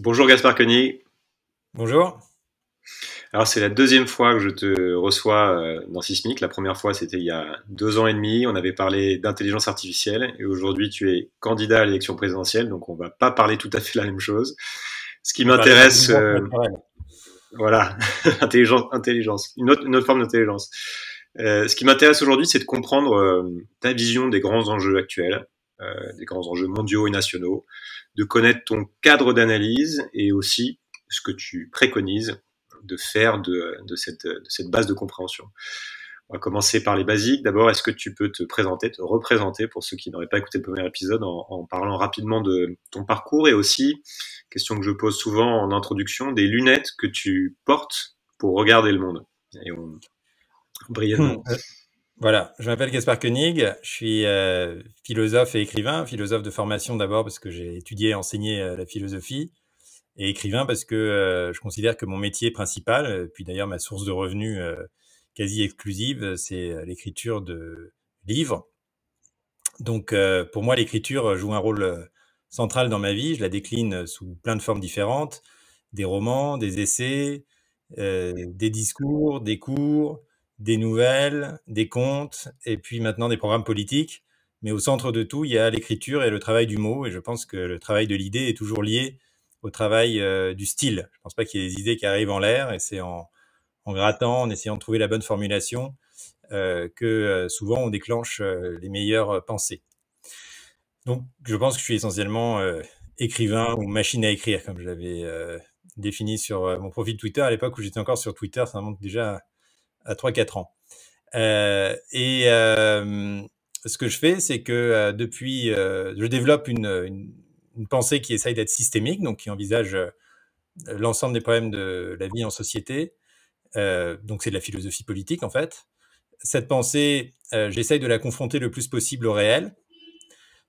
Bonjour Gaspard Koenig. Bonjour. Alors c'est la deuxième fois que je te reçois euh, dans Sismic. La première fois c'était il y a deux ans et demi. On avait parlé d'intelligence artificielle et aujourd'hui tu es candidat à l'élection présidentielle, donc on va pas parler tout à fait la même chose. Ce qui m'intéresse, euh, voilà, intelligence, intelligence, une autre, forme d'intelligence. Euh, ce qui m'intéresse aujourd'hui, c'est de comprendre ta vision des grands enjeux actuels, euh, des grands enjeux mondiaux et nationaux, de connaître ton cadre d'analyse et aussi ce que tu préconises de faire de, cette, base de compréhension. On va commencer par les basiques. D'abord, est-ce que tu peux te présenter, te représenter pour ceux qui n'auraient pas écouté le premier épisode en, en, parlant rapidement de ton parcours et aussi, question que je pose souvent en introduction, des lunettes que tu portes pour regarder le monde. Et on, voilà, je m'appelle Gaspard Koenig, je suis euh, philosophe et écrivain, philosophe de formation d'abord parce que j'ai étudié et enseigné euh, la philosophie, et écrivain parce que euh, je considère que mon métier principal, puis d'ailleurs ma source de revenus quasi exclusive, c'est l'écriture de livres. Donc pour moi, l'écriture joue un rôle central dans ma vie, je la décline sous plein de formes différentes, des romans, des essais, des discours, des cours, des nouvelles, des contes, et puis maintenant des programmes politiques. Mais au centre de tout, il y a l'écriture et le travail du mot. Et je pense que le travail de l'idée est toujours lié au travail euh, du style. Je pense pas qu'il y ait des idées qui arrivent en l'air. Et c'est en, grattant, en essayant de trouver la bonne formulation, euh, que euh, souvent on déclenche les meilleures pensées. Donc, je pense que je suis essentiellement écrivain ou machine à écrire, comme je l'avais défini sur mon profil Twitter à l'époque où j'étais encore sur Twitter. Ça montre déjà à 3-4 ans. Euh, et euh, ce que je fais, c'est que euh, depuis, je développe une, une, pensée qui essaye d'être systémique, donc qui envisage l'ensemble des problèmes de la vie en société. donc c'est de la philosophie politique en fait. Cette pensée, j'essaye de la confronter le plus possible au réel.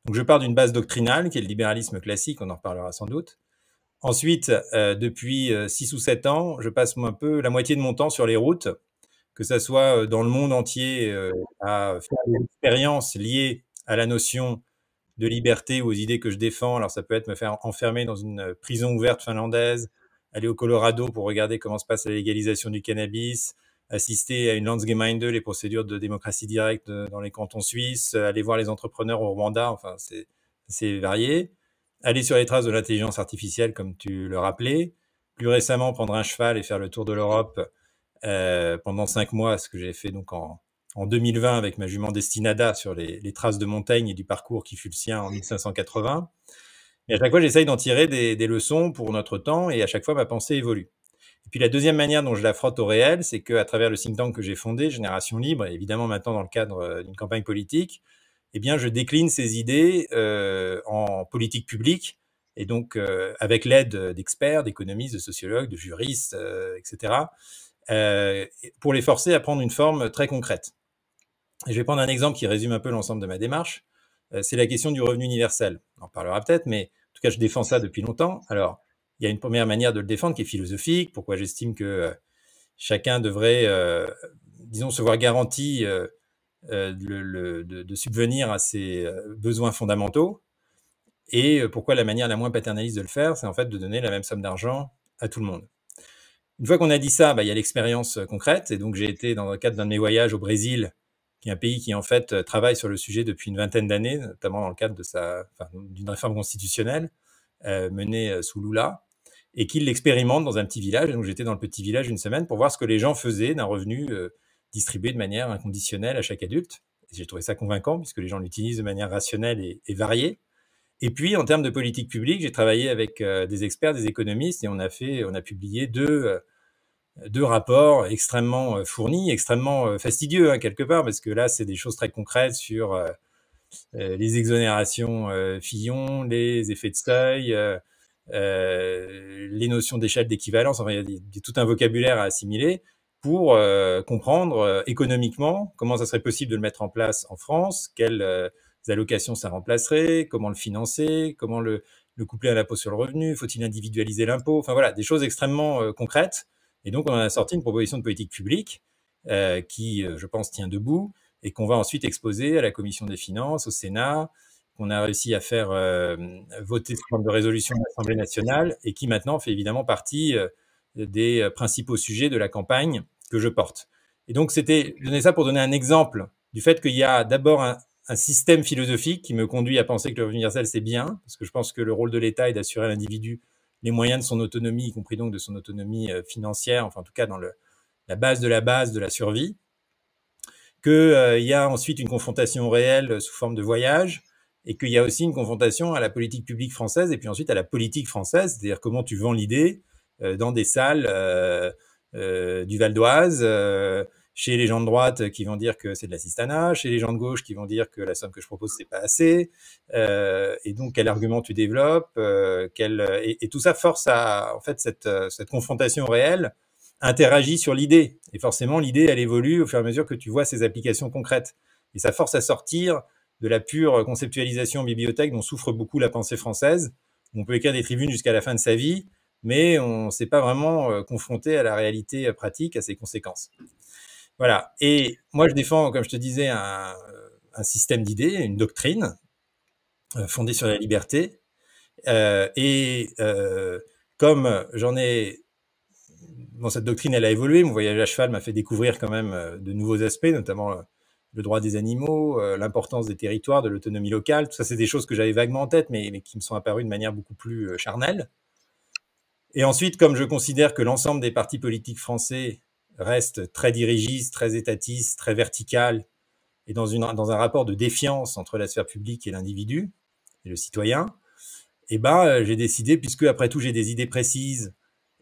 Donc je pars d'une base doctrinale qui est le libéralisme classique, on en reparlera sans doute. Ensuite, depuis 6 ou 7 ans, je passe un peu la moitié de mon temps sur les routes que ça soit dans le monde entier à faire des expériences liées à la notion de liberté ou aux idées que je défends. Alors ça peut être me faire enfermer dans une prison ouverte finlandaise, aller au Colorado pour regarder comment se passe la légalisation du cannabis, assister à une Landsgemeinde, les procédures de démocratie directe dans les cantons suisses, aller voir les entrepreneurs au Rwanda, enfin c'est varié. Aller sur les traces de l'intelligence artificielle, comme tu le rappelais. Plus récemment, prendre un cheval et faire le tour de l'Europe euh, pendant cinq mois, ce que j'ai fait donc en, en 2020 avec ma jument Destinada sur les, les, traces de montagne et du parcours qui fut le sien en 1580. Mais à chaque fois, j'essaye d'en tirer des, des, leçons pour notre temps et à chaque fois, ma pensée évolue. Et puis la deuxième manière dont je la frotte au réel, c'est qu'à travers le think tank que j'ai fondé, Génération Libre, et évidemment maintenant dans le cadre euh, d'une campagne politique, eh bien, je décline ces idées euh, en politique publique et donc avec l'aide d'experts, d'économistes, de sociologues, de juristes, etc. Euh, pour les forcer à prendre une forme très concrète. je vais prendre un exemple qui résume un peu l'ensemble de ma démarche. Euh, c'est la question du revenu universel. On en parlera peut-être, mais en tout cas, je défends ça depuis longtemps. Alors, il y a une première manière de le défendre qui est philosophique, pourquoi j'estime que euh, chacun devrait, disons, se voir garanti de, de, subvenir à ses besoins fondamentaux. Et pourquoi la manière la moins paternaliste de le faire, c'est en fait de donner la même somme d'argent à tout le monde. Une fois qu'on a dit ça, bah, il y a l'expérience euh, concrète. Et donc, j'ai été dans le cadre d'un de mes voyages au Brésil, qui est un pays qui, en fait, euh, travaille sur le sujet depuis une vingtaine d'années, notamment dans le cadre d'une réforme constitutionnelle euh, menée sous Lula, et qui l'expérimente dans un petit village. Et donc, j'étais dans le petit village une semaine pour voir ce que les gens faisaient d'un revenu distribué de manière inconditionnelle à chaque adulte. j'ai trouvé ça convaincant, puisque les gens l'utilisent de manière rationnelle et, variée. Et puis, en termes de politique publique, j'ai travaillé avec des experts, des économistes, et on a fait, on a publié deux deux rapports extrêmement euh, fournis, extrêmement euh, fastidieux hein, quelque part, parce que là, c'est des choses très concrètes sur euh, les exonérations Fillon, les effets de seuil, les notions d'échelle d'équivalence. Enfin, il y, a tout un vocabulaire à assimiler pour comprendre économiquement comment ça serait possible de le mettre en place en France, quelles allocations ça remplacerait, comment le financer, comment le, le coupler à l'impôt sur le revenu, faut-il individualiser l'impôt, enfin voilà, des choses extrêmement concrètes et donc, on a sorti une proposition de politique publique euh, qui, euh, je pense, tient debout et qu'on va ensuite exposer à la Commission des finances, au Sénat, qu'on a réussi à faire euh, voter ce forme de résolution de l'Assemblée nationale et qui maintenant fait évidemment partie des principaux sujets de la campagne que je porte. Et donc, c'était donner ça pour donner un exemple du fait qu'il y a d'abord un, système philosophique qui me conduit à penser que le universel, c'est bien, parce que je pense que le rôle de l'État est d'assurer l'individu les moyens de son autonomie, y compris donc de son autonomie euh, financière, enfin en tout cas dans le, la base de la base de la survie, qu'il euh, y a ensuite une confrontation réelle euh, sous forme de voyage, et qu'il y a aussi une confrontation à la politique publique française, et puis ensuite à la politique française, c'est-à-dire comment tu vends l'idée euh, dans des salles euh, du Val d'Oise chez les gens de droite euh, qui vont dire que c'est de l'assistanat, chez les gens de gauche qui vont dire que la somme que je propose c'est pas assez, euh, et donc quel argument tu développes, euh, euh et, tout ça force à en fait cette, cette confrontation réelle interagit sur l'idée, et forcément l'idée elle évolue au fur et à mesure que tu vois ces applications concrètes, et ça force à sortir de la pure conceptualisation bibliothèque dont souffre beaucoup la pensée française. On peut écrire des tribunes jusqu'à la fin de sa vie, mais on ne s'est pas vraiment confronté à la réalité pratique, à ses conséquences. Voilà. Et moi, je défends, comme je te disais, un, système d'idées, une doctrine euh, fondée sur la liberté. Euh, et euh, comme j'en ai... Bon, cette doctrine, elle a évolué. Mon voyage à cheval m'a fait découvrir quand même de nouveaux aspects, notamment le droit des animaux, l'importance des territoires, de l'autonomie locale. Tout ça, c'est des choses que j'avais vaguement en tête, mais, qui me sont apparues de manière beaucoup plus charnelle. Et ensuite, comme je considère que l'ensemble des partis politiques français reste très dirigiste, très étatiste, très vertical, et dans, une, dans un rapport de défiance entre la sphère publique et l'individu, et le citoyen, eh ben, euh, j'ai décidé, puisque après tout j'ai des idées précises,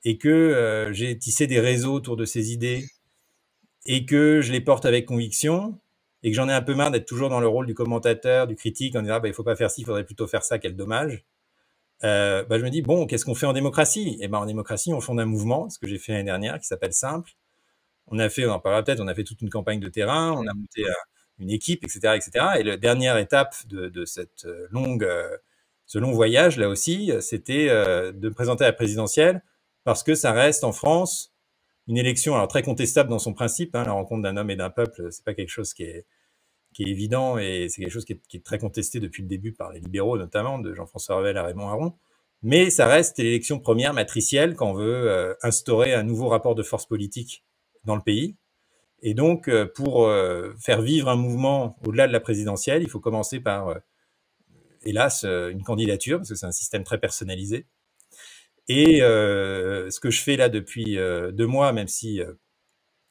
et que euh, j'ai tissé des réseaux autour de ces idées, et que je les porte avec conviction, et que j'en ai un peu marre d'être toujours dans le rôle du commentateur, du critique, en disant ah ben, il faut pas faire ci, il faudrait plutôt faire ça, quel dommage. Euh, bah, je me dis, bon, qu'est-ce qu'on fait en démocratie Eh ben, en démocratie, on fonde un mouvement, ce que j'ai fait l'année dernière, qui s'appelle Simple, on a fait, on en parlera peut-être, on a fait toute une campagne de terrain, on a monté euh, une équipe, etc., etc. Et la dernière étape de, cette euh, longue, euh, ce long voyage, là aussi, c'était de présenter la présidentielle parce que ça reste en France une élection, alors très contestable dans son principe. Hein, la rencontre d'un homme et d'un peuple, c'est pas quelque chose qui est, qui est évident et c'est quelque chose qui est, qui est, très contesté depuis le début par les libéraux, notamment de Jean-François Revel à Raymond Aron. Mais ça reste l'élection première matricielle quand on veut instaurer un nouveau rapport de force politique dans le pays. Et donc, euh, pour euh, faire vivre un mouvement au-delà de la présidentielle, il faut commencer par, euh, hélas, une candidature, parce que c'est un système très personnalisé. Et ce que je fais là depuis deux mois, même si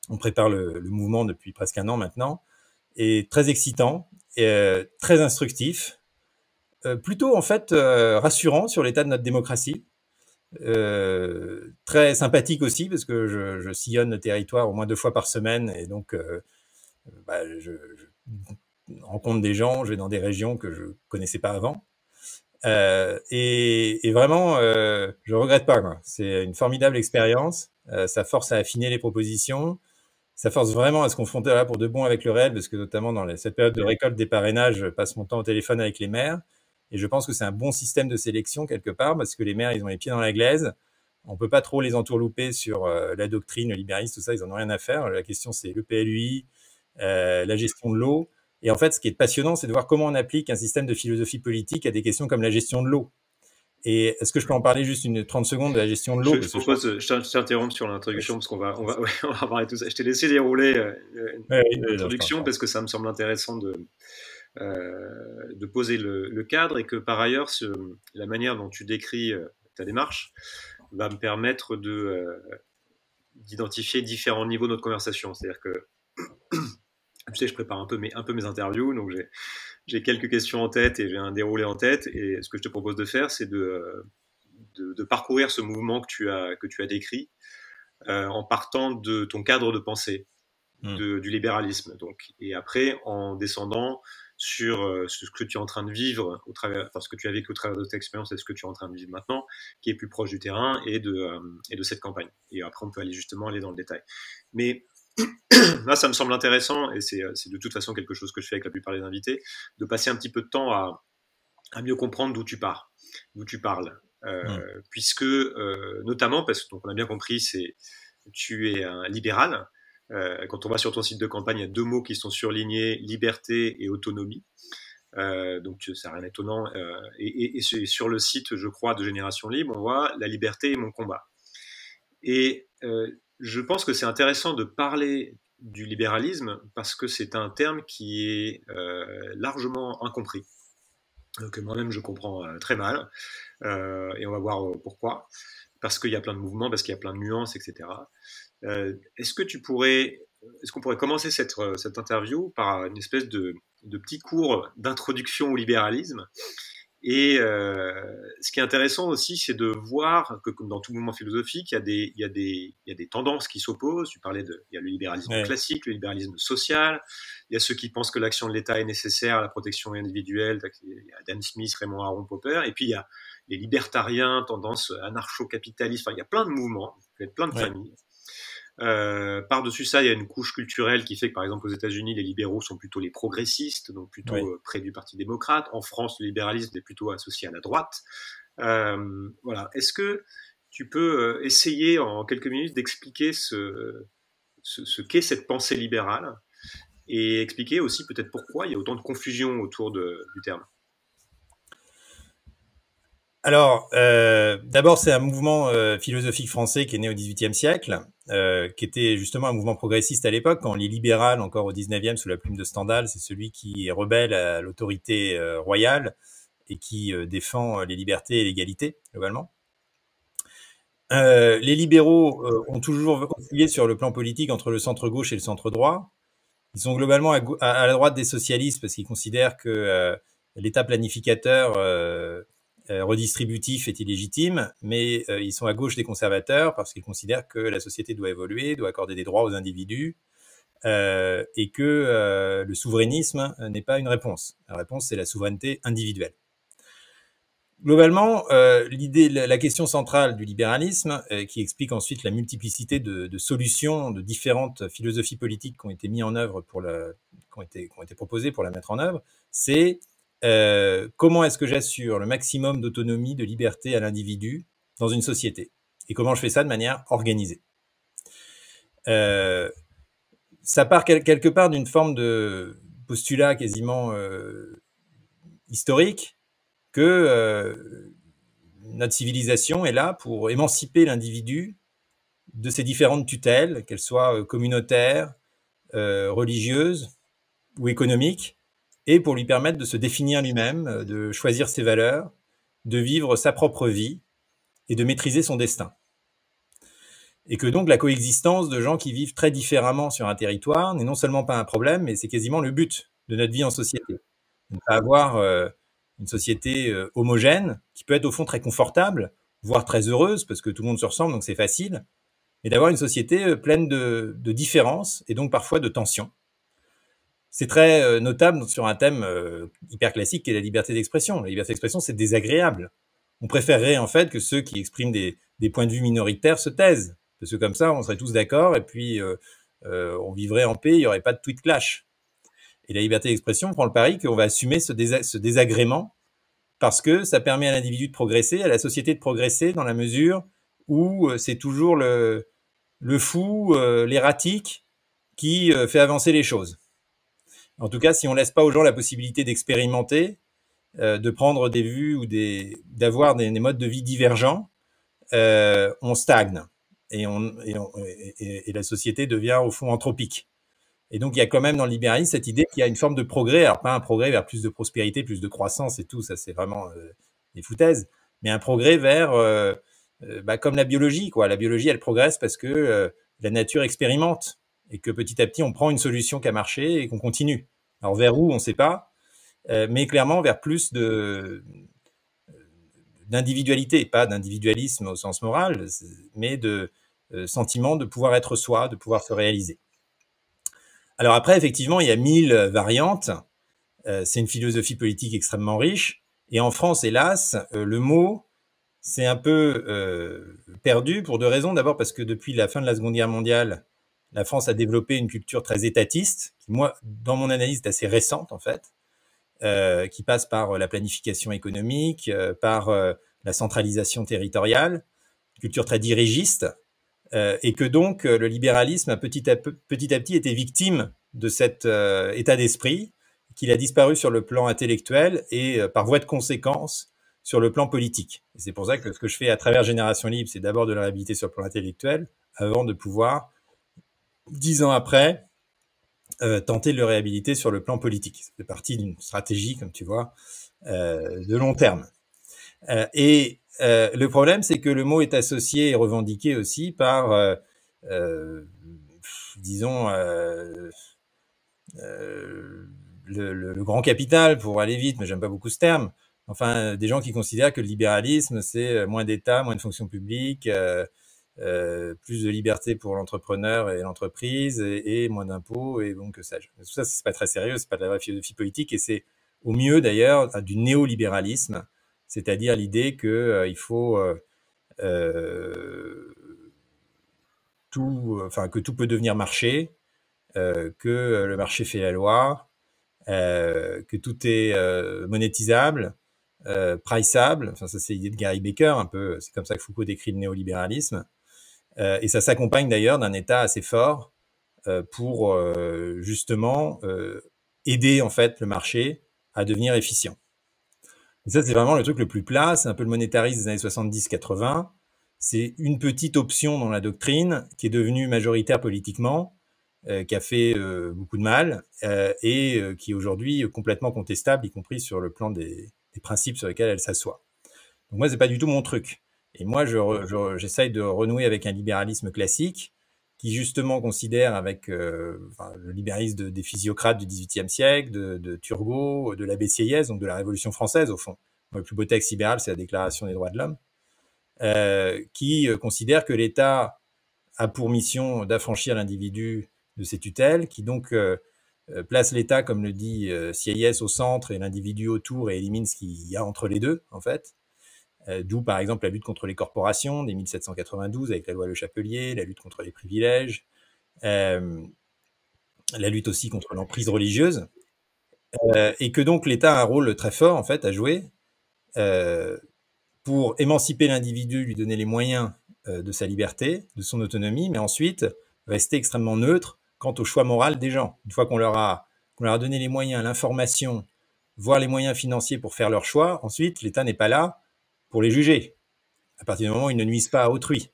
on prépare le, le, mouvement depuis presque un an maintenant, est très excitant, et, très instructif, plutôt en fait rassurant sur l'état de notre démocratie. Euh, très sympathique aussi parce que je, je, sillonne le territoire au moins deux fois par semaine et donc euh, bah, je, rencontre des gens, je vais dans des régions que je connaissais pas avant euh, et, et, vraiment euh, je regrette pas C'est une formidable expérience, ça force à affiner les propositions, ça force vraiment à se confronter là pour de bon avec le réel parce que notamment dans cette période de récolte des parrainages, je passe mon temps au téléphone avec les maires. Et je pense que c'est un bon système de sélection quelque part parce que les maires, ils ont les pieds dans la glaise. On peut pas trop les entourlouper sur euh, la doctrine, le libéralisme, tout ça, ils en ont rien à faire. La question, c'est le PLUI, euh, la gestion de l'eau. Et en fait, ce qui est passionnant, c'est de voir comment on applique un système de philosophie politique à des questions comme la gestion de l'eau. Et est-ce que je peux en parler juste une 30 secondes de la gestion de l'eau Je, euh, t'interromps sur l'introduction parce qu'on va, on va, on va parler tout ça. Je t'ai laissé dérouler une introduction l'introduction parce que ça me semble intéressant de, euh, de poser le, cadre et que par ailleurs, ce, la manière dont tu décris euh, ta démarche va me permettre de euh, d'identifier différents niveaux de notre conversation. C'est-à-dire que tu sais, je prépare un peu mes, un peu mes interviews, donc j'ai quelques questions en tête et j'ai un déroulé en tête. Et ce que je te propose de faire, c'est de, de, parcourir ce mouvement que tu as, que tu as décrit en partant de ton cadre de pensée, hmm. du libéralisme. Donc. Et après, en descendant sur euh, ce que tu es en train de vivre au travers, parce ce que tu as vécu au travers de tes expérience et ce que tu es en train de vivre maintenant, qui est plus proche du terrain et de, euh, et de cette campagne. Et après, on peut aller justement aller dans le détail. Mais là, ça me semble intéressant, et euh, c'est de toute façon quelque chose que je fais avec la plupart des invités, de passer un petit peu de temps à, mieux comprendre d'où tu pars, d'où tu parles. Mmh. Puisque, notamment, parce que a bien compris, c'est tu es un libéral, euh, quand on va sur ton site de campagne, il y a deux mots qui sont surlignés, liberté et autonomie. Euh, donc ça rien d'étonnant. Euh, et, sur le site, je crois, de Génération Libre, on voit la liberté et mon combat. Et je pense que c'est intéressant de parler du libéralisme parce que c'est un terme qui est largement incompris que moi-même je comprends très mal, et on va voir pourquoi, parce qu'il y a plein de mouvements, parce qu'il y a plein de nuances, etc. Euh, est-ce que tu pourrais, est-ce qu'on pourrait commencer cette, euh, interview par une espèce de, petit cours d'introduction au libéralisme et euh, ce qui est intéressant aussi, c'est de voir que, comme dans tout mouvement philosophique, il y a des, tendances qui s'opposent. Tu parlais de, il y a le libéralisme classique, le libéralisme social. Il y a ceux qui pensent que l'action de l'État est nécessaire à la protection individuelle. Il y a Adam Smith, Raymond Aron Popper. Et puis, il y a les libertariens, tendance anarcho-capitaliste. Enfin, il y a plein de mouvements, plein de familles. Euh, par-dessus ça, il y a une couche culturelle qui fait que, par exemple, aux États-Unis, les libéraux sont plutôt les progressistes, donc plutôt euh, près du Parti démocrate. En France, le libéralisme est plutôt associé à la droite. Euh, voilà. Est-ce que tu peux euh, essayer en quelques minutes d'expliquer ce, ce, qu'est cette pensée libérale et expliquer aussi peut-être pourquoi il y a autant de confusion autour du terme alors, euh, d'abord, c'est un mouvement euh, philosophique français qui est né au XVIIIe siècle, euh, qui était justement un mouvement progressiste à l'époque, quand les libérales, encore au XIXe, sous la plume de Stendhal, c'est celui qui est rebelle à l'autorité royale et qui défend les libertés et l'égalité, globalement. les libéraux ont toujours oscillé sur le plan politique entre le centre-gauche et le centre-droit. Ils sont globalement à, à, la droite des socialistes parce qu'ils considèrent que l'État planificateur euh, redistributif est illégitime, mais euh, ils sont à gauche des conservateurs parce qu'ils considèrent que la société doit évoluer, doit accorder des droits aux individus, euh, et que le souverainisme n'est pas une réponse. La réponse, c'est la souveraineté individuelle. Globalement, l'idée, la question centrale du libéralisme, qui explique ensuite la multiplicité de, solutions, de différentes philosophies politiques qui ont été mises en œuvre pour qui ont été proposées pour la mettre en œuvre, c'est euh, comment est-ce que j'assure le maximum d'autonomie, de liberté à l'individu dans une société Et comment je fais ça de manière organisée euh, Ça part quelque part d'une forme de postulat quasiment euh, historique que notre civilisation est là pour émanciper l'individu de ses différentes tutelles, qu'elles soient communautaires, religieuses ou économiques, et pour lui permettre de se définir lui-même, euh, de choisir ses valeurs, de vivre sa propre vie et de maîtriser son destin. Et que donc la coexistence de gens qui vivent très différemment sur un territoire n'est non seulement pas un problème, mais c'est quasiment le but de notre vie en société. On avoir euh, une société euh, homogène qui peut être au fond très confortable, voire très heureuse, parce que tout le monde se ressemble, donc c'est facile, mais d'avoir une société pleine de différences et donc parfois de tensions c'est très euh, notable sur un thème euh, hyper classique qui est la liberté d'expression. La liberté d'expression, c'est désagréable. On préférerait en fait que ceux qui expriment des, points de vue minoritaires se taisent, parce que comme ça, on serait tous d'accord et puis euh, on vivrait en paix, il n'y aurait pas de tweet clash. Et la liberté d'expression prend le pari qu'on va assumer ce, désagrément parce que ça permet à l'individu de progresser, à la société de progresser dans la mesure où c'est toujours le, fou, l'ératique qui fait avancer les choses. En tout cas, si on laisse pas aux gens la possibilité d'expérimenter, euh, de prendre des vues ou des, d'avoir des, modes de vie divergents, euh, on stagne et, on, et, la société devient au fond anthropique. Et donc, il y a quand même dans le libéralisme cette idée qu'il y a une forme de progrès, alors pas un progrès vers plus de prospérité, plus de croissance et tout, ça c'est vraiment euh, des foutaises, mais un progrès vers, bah, comme la biologie, quoi. La biologie, elle progresse parce que la nature expérimente et que petit à petit, on prend une solution qui a marché et qu'on continue. Alors vers où, on ne sait pas, euh, mais clairement vers plus de euh, d'individualité, pas d'individualisme au sens moral, mais de euh, sentiment de pouvoir être soi, de pouvoir se réaliser. Alors après, effectivement, il y a mille variantes. c'est une philosophie politique extrêmement riche. Et en France, hélas, le mot c'est un peu perdu pour deux raisons. D'abord parce que depuis la fin de la Seconde Guerre mondiale, la France a développé une culture très étatiste, qui, moi, dans mon analyse, est assez récente, en fait, euh, qui passe par euh, la planification économique, euh, par la centralisation territoriale, culture très dirigiste, et que donc le libéralisme a petit à, petit à petit été victime de cet état d'esprit, qu'il a disparu sur le plan intellectuel et par voie de conséquence sur le plan politique. C'est pour ça que ce que je fais à travers Génération Libre, c'est d'abord de la réhabiliter sur le plan intellectuel, avant de pouvoir dix ans après, euh, tenter de le réhabiliter sur le plan politique. C'est partie d'une stratégie, comme tu vois, euh, de long terme. Euh, et le problème, c'est que le mot est associé et revendiqué aussi par, disons, le, le, grand capital, pour aller vite, mais j'aime pas beaucoup ce terme. Enfin, des gens qui considèrent que le libéralisme, c'est moins d'État, moins de fonction publique, euh, plus de liberté pour l'entrepreneur et l'entreprise et, moins d'impôts et donc que euh, ça. Tout ça, c'est pas très sérieux, c'est pas de la vraie philosophie politique et c'est au mieux d'ailleurs du néolibéralisme, c'est-à-dire l'idée que euh, il faut euh, tout, enfin que tout peut devenir marché, que le marché fait la loi, que tout est monétisable. priceable, enfin ça c'est l'idée de Gary Baker un peu, c'est comme ça que Foucault décrit le néolibéralisme, euh, et ça s'accompagne d'ailleurs d'un État assez fort euh, pour euh, justement aider en fait le marché à devenir efficient. ça, c'est vraiment le truc le plus plat, c'est un peu le monétarisme des années 70-80. C'est une petite option dans la doctrine qui est devenue majoritaire politiquement, qui a fait beaucoup de mal et qui est aujourd'hui complètement contestable, y compris sur le plan des, des principes sur lesquels elle s'assoit. Donc moi, c'est pas du tout mon truc. Et moi, j'essaye de renouer avec un libéralisme classique qui justement considère avec euh, le libéralisme des physiocrates du XVIIIe siècle, de, Turgot, de l'abbé Sieyès, donc de la Révolution française au fond. Le plus beau texte libéral, c'est la Déclaration des droits de l'homme, euh, qui euh, considère que l'État a pour mission d'affranchir l'individu de ses tutelles, qui donc place l'État, comme le dit Sieyès, au centre et l'individu autour et élimine ce qu'il y a entre les deux, en fait. Euh, d'où, par exemple, la lutte contre les corporations dès 1792 avec la loi Le Chapelier, la lutte contre les privilèges, euh, la lutte aussi contre l'emprise religieuse, euh, et que donc l'État a un rôle très fort en fait à jouer pour émanciper l'individu, lui donner les moyens de sa liberté, de son autonomie, mais ensuite rester extrêmement neutre quant au choix moral des gens. Une fois qu'on leur a qu'on leur a donné les moyens, l'information, voire les moyens financiers pour faire leur choix, ensuite l'État n'est pas là pour les juger, à partir du moment où ils ne nuisent pas à autrui.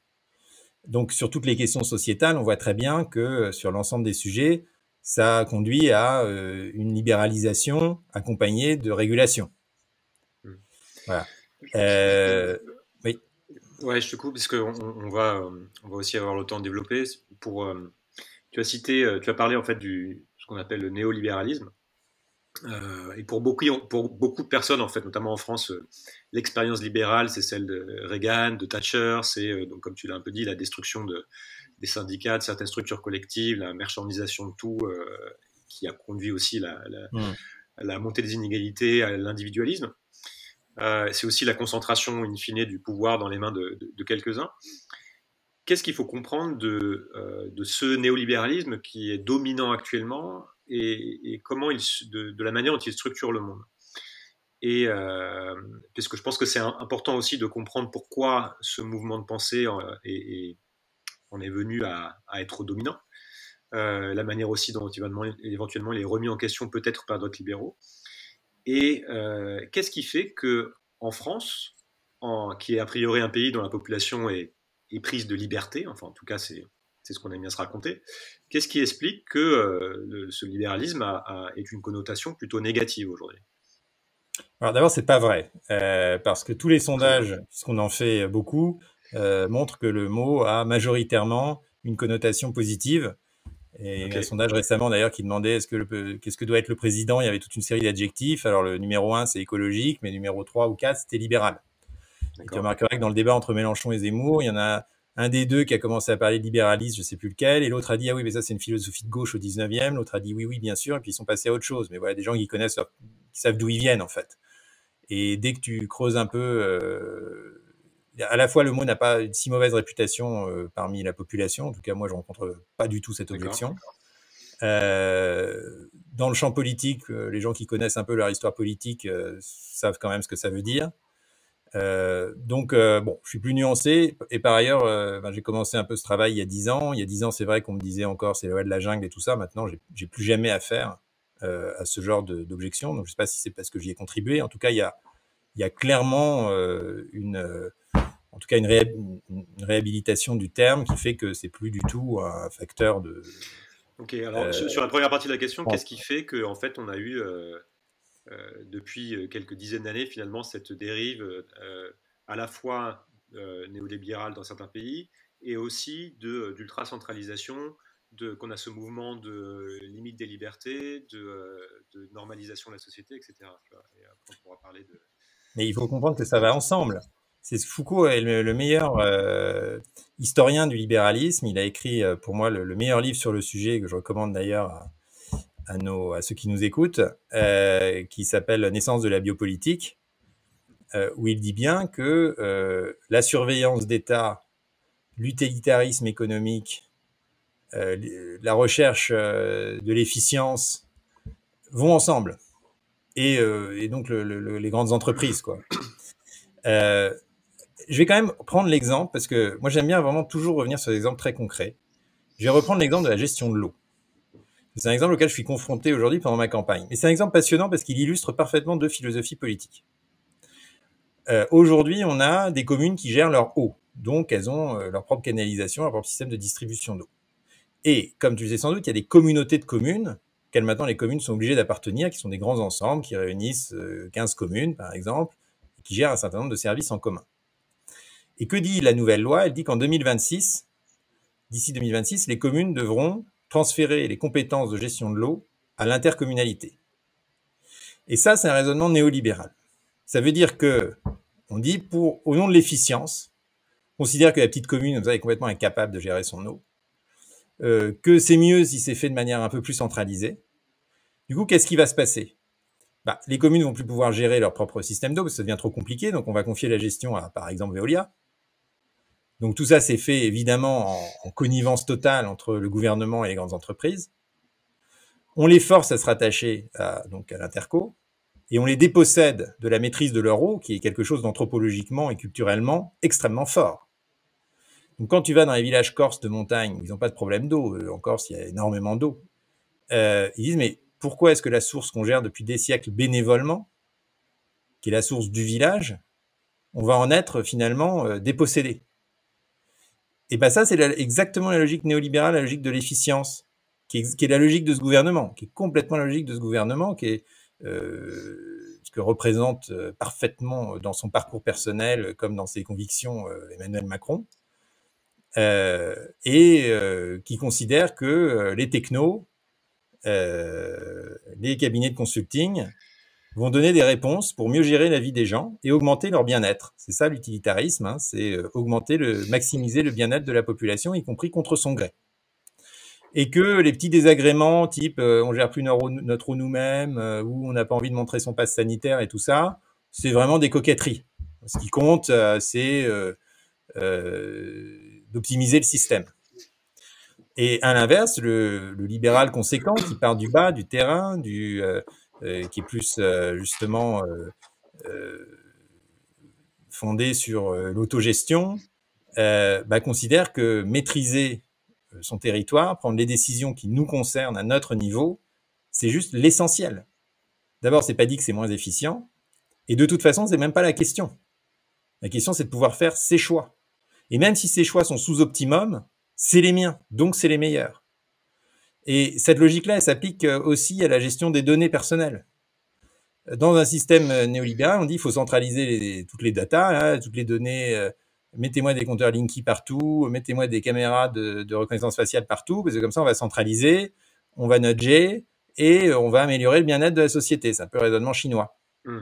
Donc sur toutes les questions sociétales, on voit très bien que sur l'ensemble des sujets, ça conduit à euh, une libéralisation accompagnée de régulation. Hmm. Voilà. Euh, oui. Ouais, je te coupe parce qu'on va, on va aussi avoir le temps de développer. Pour, euh, tu as cité, tu as parlé en fait du ce qu'on appelle le néolibéralisme. Euh, et pour beaucoup, pour beaucoup de personnes, en fait, notamment en France, euh, l'expérience libérale, c'est celle de Reagan, de Thatcher, c'est, euh, donc, comme tu l'as un peu dit, la destruction de, des syndicats, de certaines structures collectives, la marchandisation de tout, qui a conduit aussi la, à mmh. la montée des inégalités, à l'individualisme. c'est aussi la concentration, in fine, du pouvoir dans les mains de, quelques-uns. Qu'est-ce qu'il faut comprendre de, de ce néolibéralisme qui est dominant actuellement et, comment il, de, la manière dont il structure le monde. Et euh, puisque je pense que c'est important aussi de comprendre pourquoi ce mouvement de pensée euh, en, et, on est venu à, être dominant, euh, la manière aussi dont éventuellement il est remis en question peut-être par d'autres libéraux. Et qu'est-ce qui fait que en France, en, qui est a priori un pays dont la population est prise de liberté, enfin en tout cas c'est c'est ce qu'on aime bien se raconter. Qu'est-ce qui explique que euh, ce libéralisme a, est une connotation plutôt négative aujourd'hui Alors d'abord, c'est pas vrai, euh, parce que tous les sondages, puisqu'on en fait beaucoup, euh, montrent que le mot a majoritairement une connotation positive. Et okay. un sondage récemment d'ailleurs qui demandait est-ce que qu'est-ce que doit être le président Il y avait toute une série d'adjectifs. Alors le numéro 1 c'est écologique, mais numéro 3 ou 4 c'était libéral. Et tu remarqueras que dans le débat entre Mélenchon et Zemmour, il y en a un des deux qui a commencé à parler de libéralisme, je sais plus lequel, et l'autre a dit ah oui mais ça c'est une philosophie de gauche au 19e, l'autre a dit oui oui bien sûr, et puis ils sont passés à autre chose. Mais voilà des gens qui connaissent, qui savent d'où ils viennent en fait. Et dès que tu creuses un peu, euh, à la fois le mot n'a pas une si mauvaise réputation euh, parmi la population, en tout cas moi je rencontre pas du tout cette objection. Euh, dans le champ politique, les gens qui connaissent un peu leur histoire politique savent quand même ce que ça veut dire. Euh, donc, euh, bon, je suis plus nuancé. Et par ailleurs, euh, ben, j'ai commencé un peu ce travail il y a dix ans. Il y a dix ans, c'est vrai qu'on me disait encore c'est le loi de la jungle et tout ça. Maintenant, j'ai plus jamais affaire à ce genre d'objection. Donc, je sais pas si c'est parce que j'y ai contribué. En tout cas, il y a, il clairement une, en tout cas, une, réhabilitation du terme qui fait que c'est plus du tout un facteur de. Ok. Alors, sur la première partie de la question, qu'est-ce qui fait qu'en en fait, on a eu euh, depuis euh, quelques dizaines d'années, finalement, cette dérive euh, à la fois néolibérale dans certains pays et aussi d'ultra-centralisation, qu'on a ce mouvement de limite des libertés, de, normalisation de la société, etc. Mais il faut comprendre que ça va ensemble. C'est Foucault est le, meilleur historien du libéralisme. Il a écrit pour moi le, meilleur livre sur le sujet que je recommande d'ailleurs à, à, nos, à ceux qui nous écoutent, euh, qui s'appelle Naissance de la biopolitique, euh, où il dit bien que euh, la surveillance d'État, l'utilitarisme économique, euh, la recherche de l'efficience vont ensemble. Et, donc les grandes entreprises, quoi. je vais quand même prendre l'exemple parce que moi j'aime bien vraiment toujours revenir sur des exemples très concrets. Je vais reprendre l'exemple de la gestion de l'eau. C'est un exemple auquel je suis confronté aujourd'hui pendant ma campagne. Et c'est un exemple passionnant parce qu'il illustre parfaitement deux philosophies politiques. Euh, aujourd'hui, on a des communes qui gèrent leur eau. Donc, elles ont euh, leur propre canalisation, leur propre système de distribution d'eau. Et, comme tu le sais sans doute, il y a des communautés de communes auxquelles maintenant les communes sont obligées d'appartenir, qui sont des grands ensembles, qui réunissent 15 euh, communes, par exemple, et qui gèrent un certain nombre de services en commun. Et que dit la nouvelle loi Elle dit qu'en 2026, d'ici 2026, les communes devront transférer les compétences de gestion de l'eau à l'intercommunalité. Et ça, c'est un raisonnement néolibéral. Ça veut dire que on dit au nom de l'efficience, considère que la petite commune est complètement incapable de gérer son eau, euh, que c'est mieux si c'est fait de manière un peu plus centralisée. Du coup, qu'est-ce qui va se passer bah, Les communes vont plus pouvoir gérer leur propre système d'eau parce que ça devient trop compliqué, donc on va confier la gestion à, par exemple, Veolia. Donc tout ça s'est fait évidemment en, connivence totale entre le gouvernement et les grandes entreprises. On les force à se rattacher à, donc à l'interco et on les dépossède de la maîtrise de leur eau, qui est quelque chose d'anthropologiquement et culturellement extrêmement fort. Donc quand tu vas dans les villages corses de montagne, ils n'ont pas de problème d'eau. En Corse, il y a énormément d'eau. Euh, ils disent mais pourquoi est-ce que la source qu'on gère depuis des siècles bénévolement, qui est la source du village, on va en être finalement euh, dépossédé et bien ça, c'est exactement la logique néolibérale, la logique de l'efficience, qui est, la logique de ce gouvernement, qui est complètement la logique de ce gouvernement, qui est euh, ce que représente euh, parfaitement euh, dans son parcours personnel, comme dans ses convictions, Emmanuel Macron, et qui considère que les technos, les cabinets de consulting, vont donner des réponses pour mieux gérer la vie des gens et augmenter leur bien-être. C'est ça l'utilitarisme, hein, c'est euh, augmenter le, maximiser le bien-être de la population, y compris contre son gré. Et que les petits désagréments, type on euh, on gère plus notre, ou nous-mêmes euh, ou on n'a pas envie de montrer son passe sanitaire et tout ça, c'est vraiment des coquetteries. Ce qui compte, c'est d'optimiser le système. Et à l'inverse, le, libéral conséquent qui part du bas, du terrain, du euh, qui est plus euh, justement euh, fondée sur l'autogestion, bah, considère que maîtriser son territoire, prendre les décisions qui nous concernent à notre niveau, c'est juste l'essentiel. D'abord, c'est pas dit que c'est moins efficient, et de toute façon, c'est même pas la question. La question, c'est de pouvoir faire ses choix. Et même si ces choix sont sous optimum, c'est les miens, donc c'est les meilleurs. Et cette logique-là, elle s'applique euh, aussi à la gestion des données personnelles. Dans un système euh, néolibéral, on dit qu'il faut centraliser toutes les datas, toutes les données. Euh, mettez-moi des compteurs Linky partout, mettez-moi des caméras de, reconnaissance faciale partout, parce que comme ça, on va centraliser, on va nudger et on va améliorer le bien-être de la société. C'est un peu le raisonnement chinois. Mmh.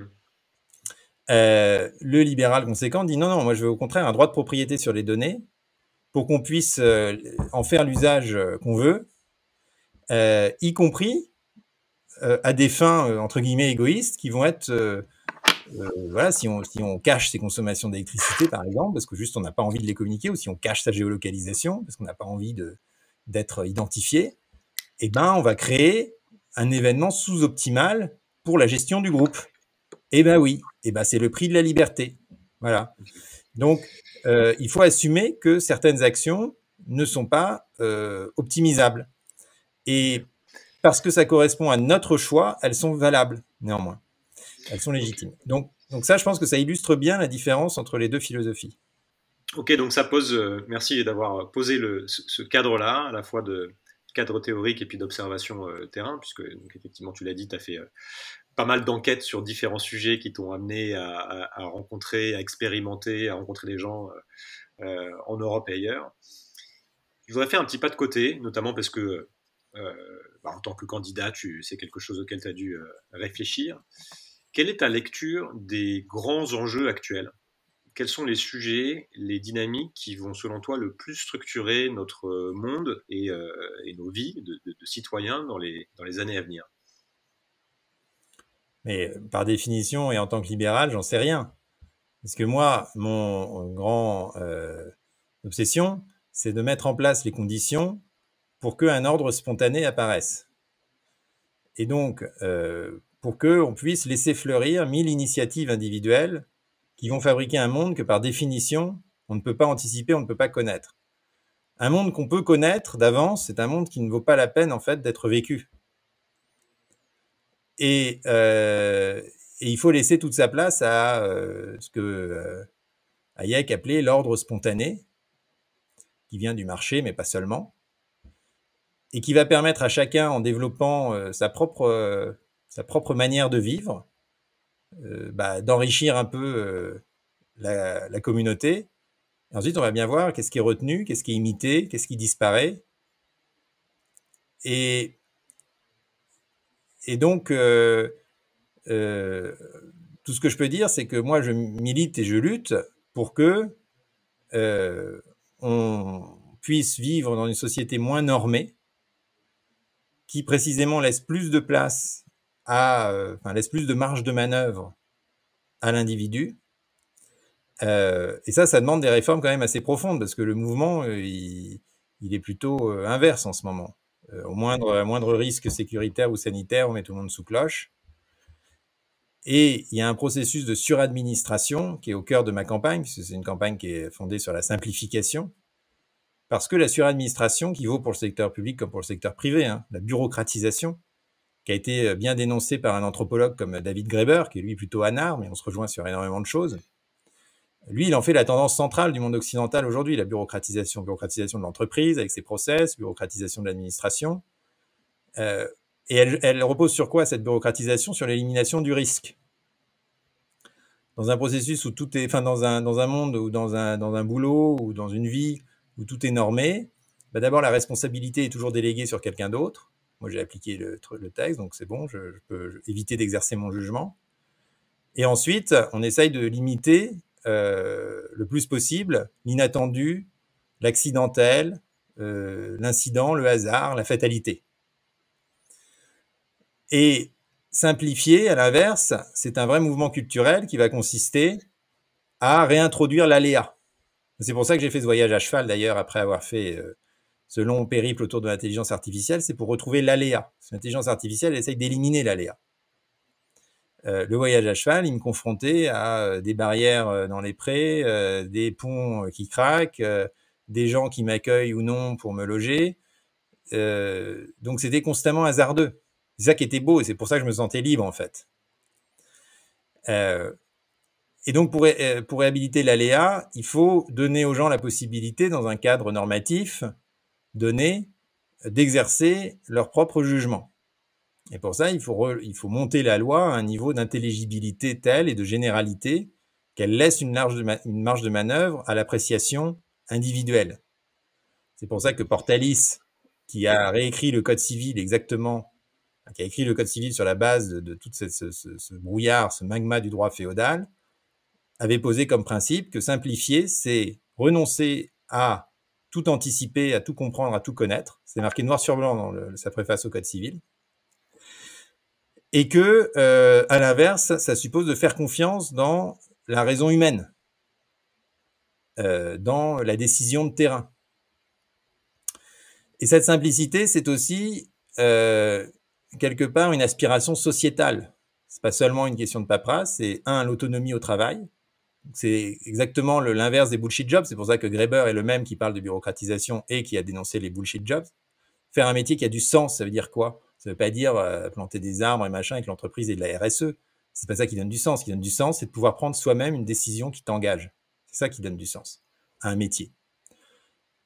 le libéral conséquent dit non, non, moi je veux au contraire un droit de propriété sur les données pour qu'on puisse en faire l'usage qu'on veut euh, y compris euh, à des fins, euh, entre guillemets, égoïstes, qui vont être, voilà, si on, cache ses consommations d'électricité, par exemple, parce que juste on n'a pas envie de les communiquer, ou si on cache sa géolocalisation, parce qu'on n'a pas envie d'être identifié, eh ben, on va créer un événement sous-optimal pour la gestion du groupe. et eh ben oui, et eh ben c'est le prix de la liberté. Voilà. Donc, il faut assumer que certaines actions ne sont pas optimisables. Et parce que ça correspond à notre choix, elles sont valables néanmoins. Elles sont légitimes. Donc, donc ça, je pense que ça illustre bien la différence entre les deux philosophies. Ok, donc ça pose, euh, merci d'avoir posé le, ce cadre-là, à la fois de cadre théorique et puis d'observation euh, terrain, puisque effectivement, tu l'as dit, tu as fait euh, pas mal d'enquêtes sur différents sujets qui t'ont amené à, à, rencontrer, à expérimenter, à rencontrer des gens en Europe et ailleurs. Je voudrais faire un petit pas de côté, notamment parce que euh, bah, en tant que candidat, c'est quelque chose auquel tu as dû euh, réfléchir. Quelle est ta lecture des grands enjeux actuels Quels sont les sujets, les dynamiques qui vont, selon toi, le plus structurer notre euh, monde et, nos vies de, citoyens dans les, années à venir Mais par définition, et en tant que libéral, j'en sais rien. Parce que moi, mon grand obsession, c'est de mettre en place les conditions pour qu'un ordre spontané apparaisse. Et donc, euh, pour qu'on puisse laisser fleurir mille initiatives individuelles qui vont fabriquer un monde que par définition, on ne peut pas anticiper, on ne peut pas connaître. Un monde qu'on peut connaître d'avance, c'est un monde qui ne vaut pas la peine en fait d'être vécu. Et, euh, il faut laisser toute sa place à euh, ce que Hayek appelait l'ordre spontané, qui vient du marché, mais pas seulement, et qui va permettre à chacun, en développant euh, sa, propre, euh, sa propre manière de vivre, euh, bah, d'enrichir un peu la, communauté. ensuite, on va bien voir qu'est-ce qui est retenu, qu'est-ce qui est imité, qu'est-ce qui disparaît. Et, et donc, tout ce que je peux dire, c'est que moi, je milite et je lutte pour que on puisse vivre dans une société moins normée, qui précisément laisse plus de place à, euh, enfin, laisse plus de marge de manœuvre à l'individu. Euh, et ça, ça demande des réformes quand même assez profondes parce que le mouvement, euh, il, est plutôt inverse en ce moment. au moindre, moindre risque sécuritaire ou sanitaire, on met tout le monde sous cloche. Et il y a un processus de suradministration qui est au cœur de ma campagne, puisque c'est une campagne qui est fondée sur la simplification. Parce que la suradministration, qui vaut pour le secteur public comme pour le secteur privé, hein, la bureaucratisation, qui a été euh, bien dénoncée par un anthropologue comme David Graeber, qui est lui plutôt anard, mais on se rejoint sur énormément de choses, lui, il en fait la tendance centrale du monde occidental aujourd'hui, la bureaucratisation, bureaucratisation de l'entreprise avec ses process, bureaucratisation de l'administration. Euh, et elle, elle, repose sur quoi cette bureaucratisation Sur l'élimination du risque. Dans un processus où tout est, enfin dans un, dans un monde ou dans un, dans un boulot ou dans une vie où tout est normé, bah, d'abord la responsabilité est toujours déléguée sur quelqu'un d'autre. Moi j'ai appliqué le, texte, donc c'est bon, je, peux éviter d'exercer mon jugement. Et ensuite, on essaye de limiter euh, le plus possible l'inattendu, l'accidentel, euh, l'incident, le hasard, la fatalité. Et simplifier, à l'inverse, c'est un vrai mouvement culturel qui va consister à réintroduire l'aléa. C'est pour ça que j'ai fait ce voyage à cheval, d'ailleurs, après avoir fait euh, ce long périple autour de l'intelligence artificielle, c'est pour retrouver l'aléa. L'intelligence artificielle essaye d'éliminer l'aléa. Euh, le voyage à cheval, il me confrontait à euh, des barrières dans les prés, des ponts qui craquent, des gens qui m'accueillent ou non pour me loger. donc c'était constamment hasardeux. C'est ça qui était beau, et c'est pour ça que je me sentais libre en fait. Euh, et donc, pour, euh, pour réhabiliter l'aléa, il faut donner aux gens la possibilité, dans un cadre normatif donné, euh, d'exercer leur propre jugement. Et pour ça, il faut, il faut monter la loi à un niveau d'intelligibilité telle et de généralité qu'elle laisse une, large une marge de manœuvre à l'appréciation individuelle. C'est pour ça que Portalis, qui a réécrit le Code civil exactement, qui a écrit le Code civil sur la base de, tout ce, brouillard, ce magma du droit féodal, avait posé comme principe que simplifier, c'est renoncer à tout anticiper, à tout comprendre, à tout connaître. C'est marqué noir sur blanc dans sa préface au Code civil. Et que, euh, à l'inverse, ça suppose de faire confiance dans la raison humaine, euh, dans la décision de terrain. Et cette simplicité, c'est aussi euh, quelque part une aspiration sociétale. C'est pas seulement une question de paperasse, c'est un l'autonomie au travail, c'est exactement l'inverse des bullshit jobs. C'est pour ça que Graeber est le même qui parle de bureaucratisation et qui a dénoncé les bullshit jobs. Faire un métier qui a du sens, ça veut dire quoi Ça veut pas dire euh, planter des arbres et machin avec l'entreprise et de la RSE. C'est pas ça qui donne du sens. Ce qui donne du sens, c'est de pouvoir prendre soi-même une décision qui t'engage. C'est ça qui donne du sens à un métier.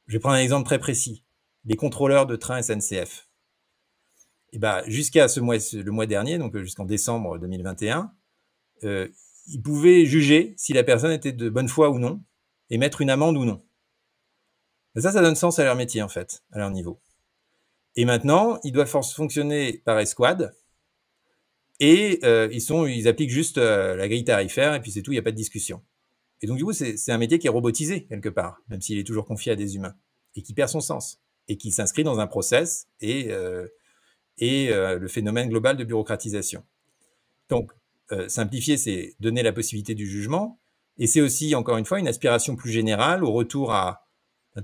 Je vais prendre un exemple très précis. Les contrôleurs de train SNCF. Et eh bah ben, jusqu'à ce mois, le mois dernier, donc euh, jusqu'en décembre 2021, ils pouvaient juger si la personne était de bonne foi ou non et mettre une amende ou non. ça, ça donne sens à leur métier, en fait, à leur niveau. Et maintenant, ils doivent fonctionner par escouade et euh, ils, sont, ils appliquent juste euh, la grille tarifaire et puis c'est tout, il n'y a pas de discussion. Et donc, du coup, c'est un métier qui est robotisé quelque part, même s'il est toujours confié à des humains et qui perd son sens et qui s'inscrit dans un process et, euh, et le phénomène global de bureaucratisation. Donc, euh, simplifier, c'est donner la possibilité du jugement. Et c'est aussi, encore une fois, une aspiration plus générale au retour à,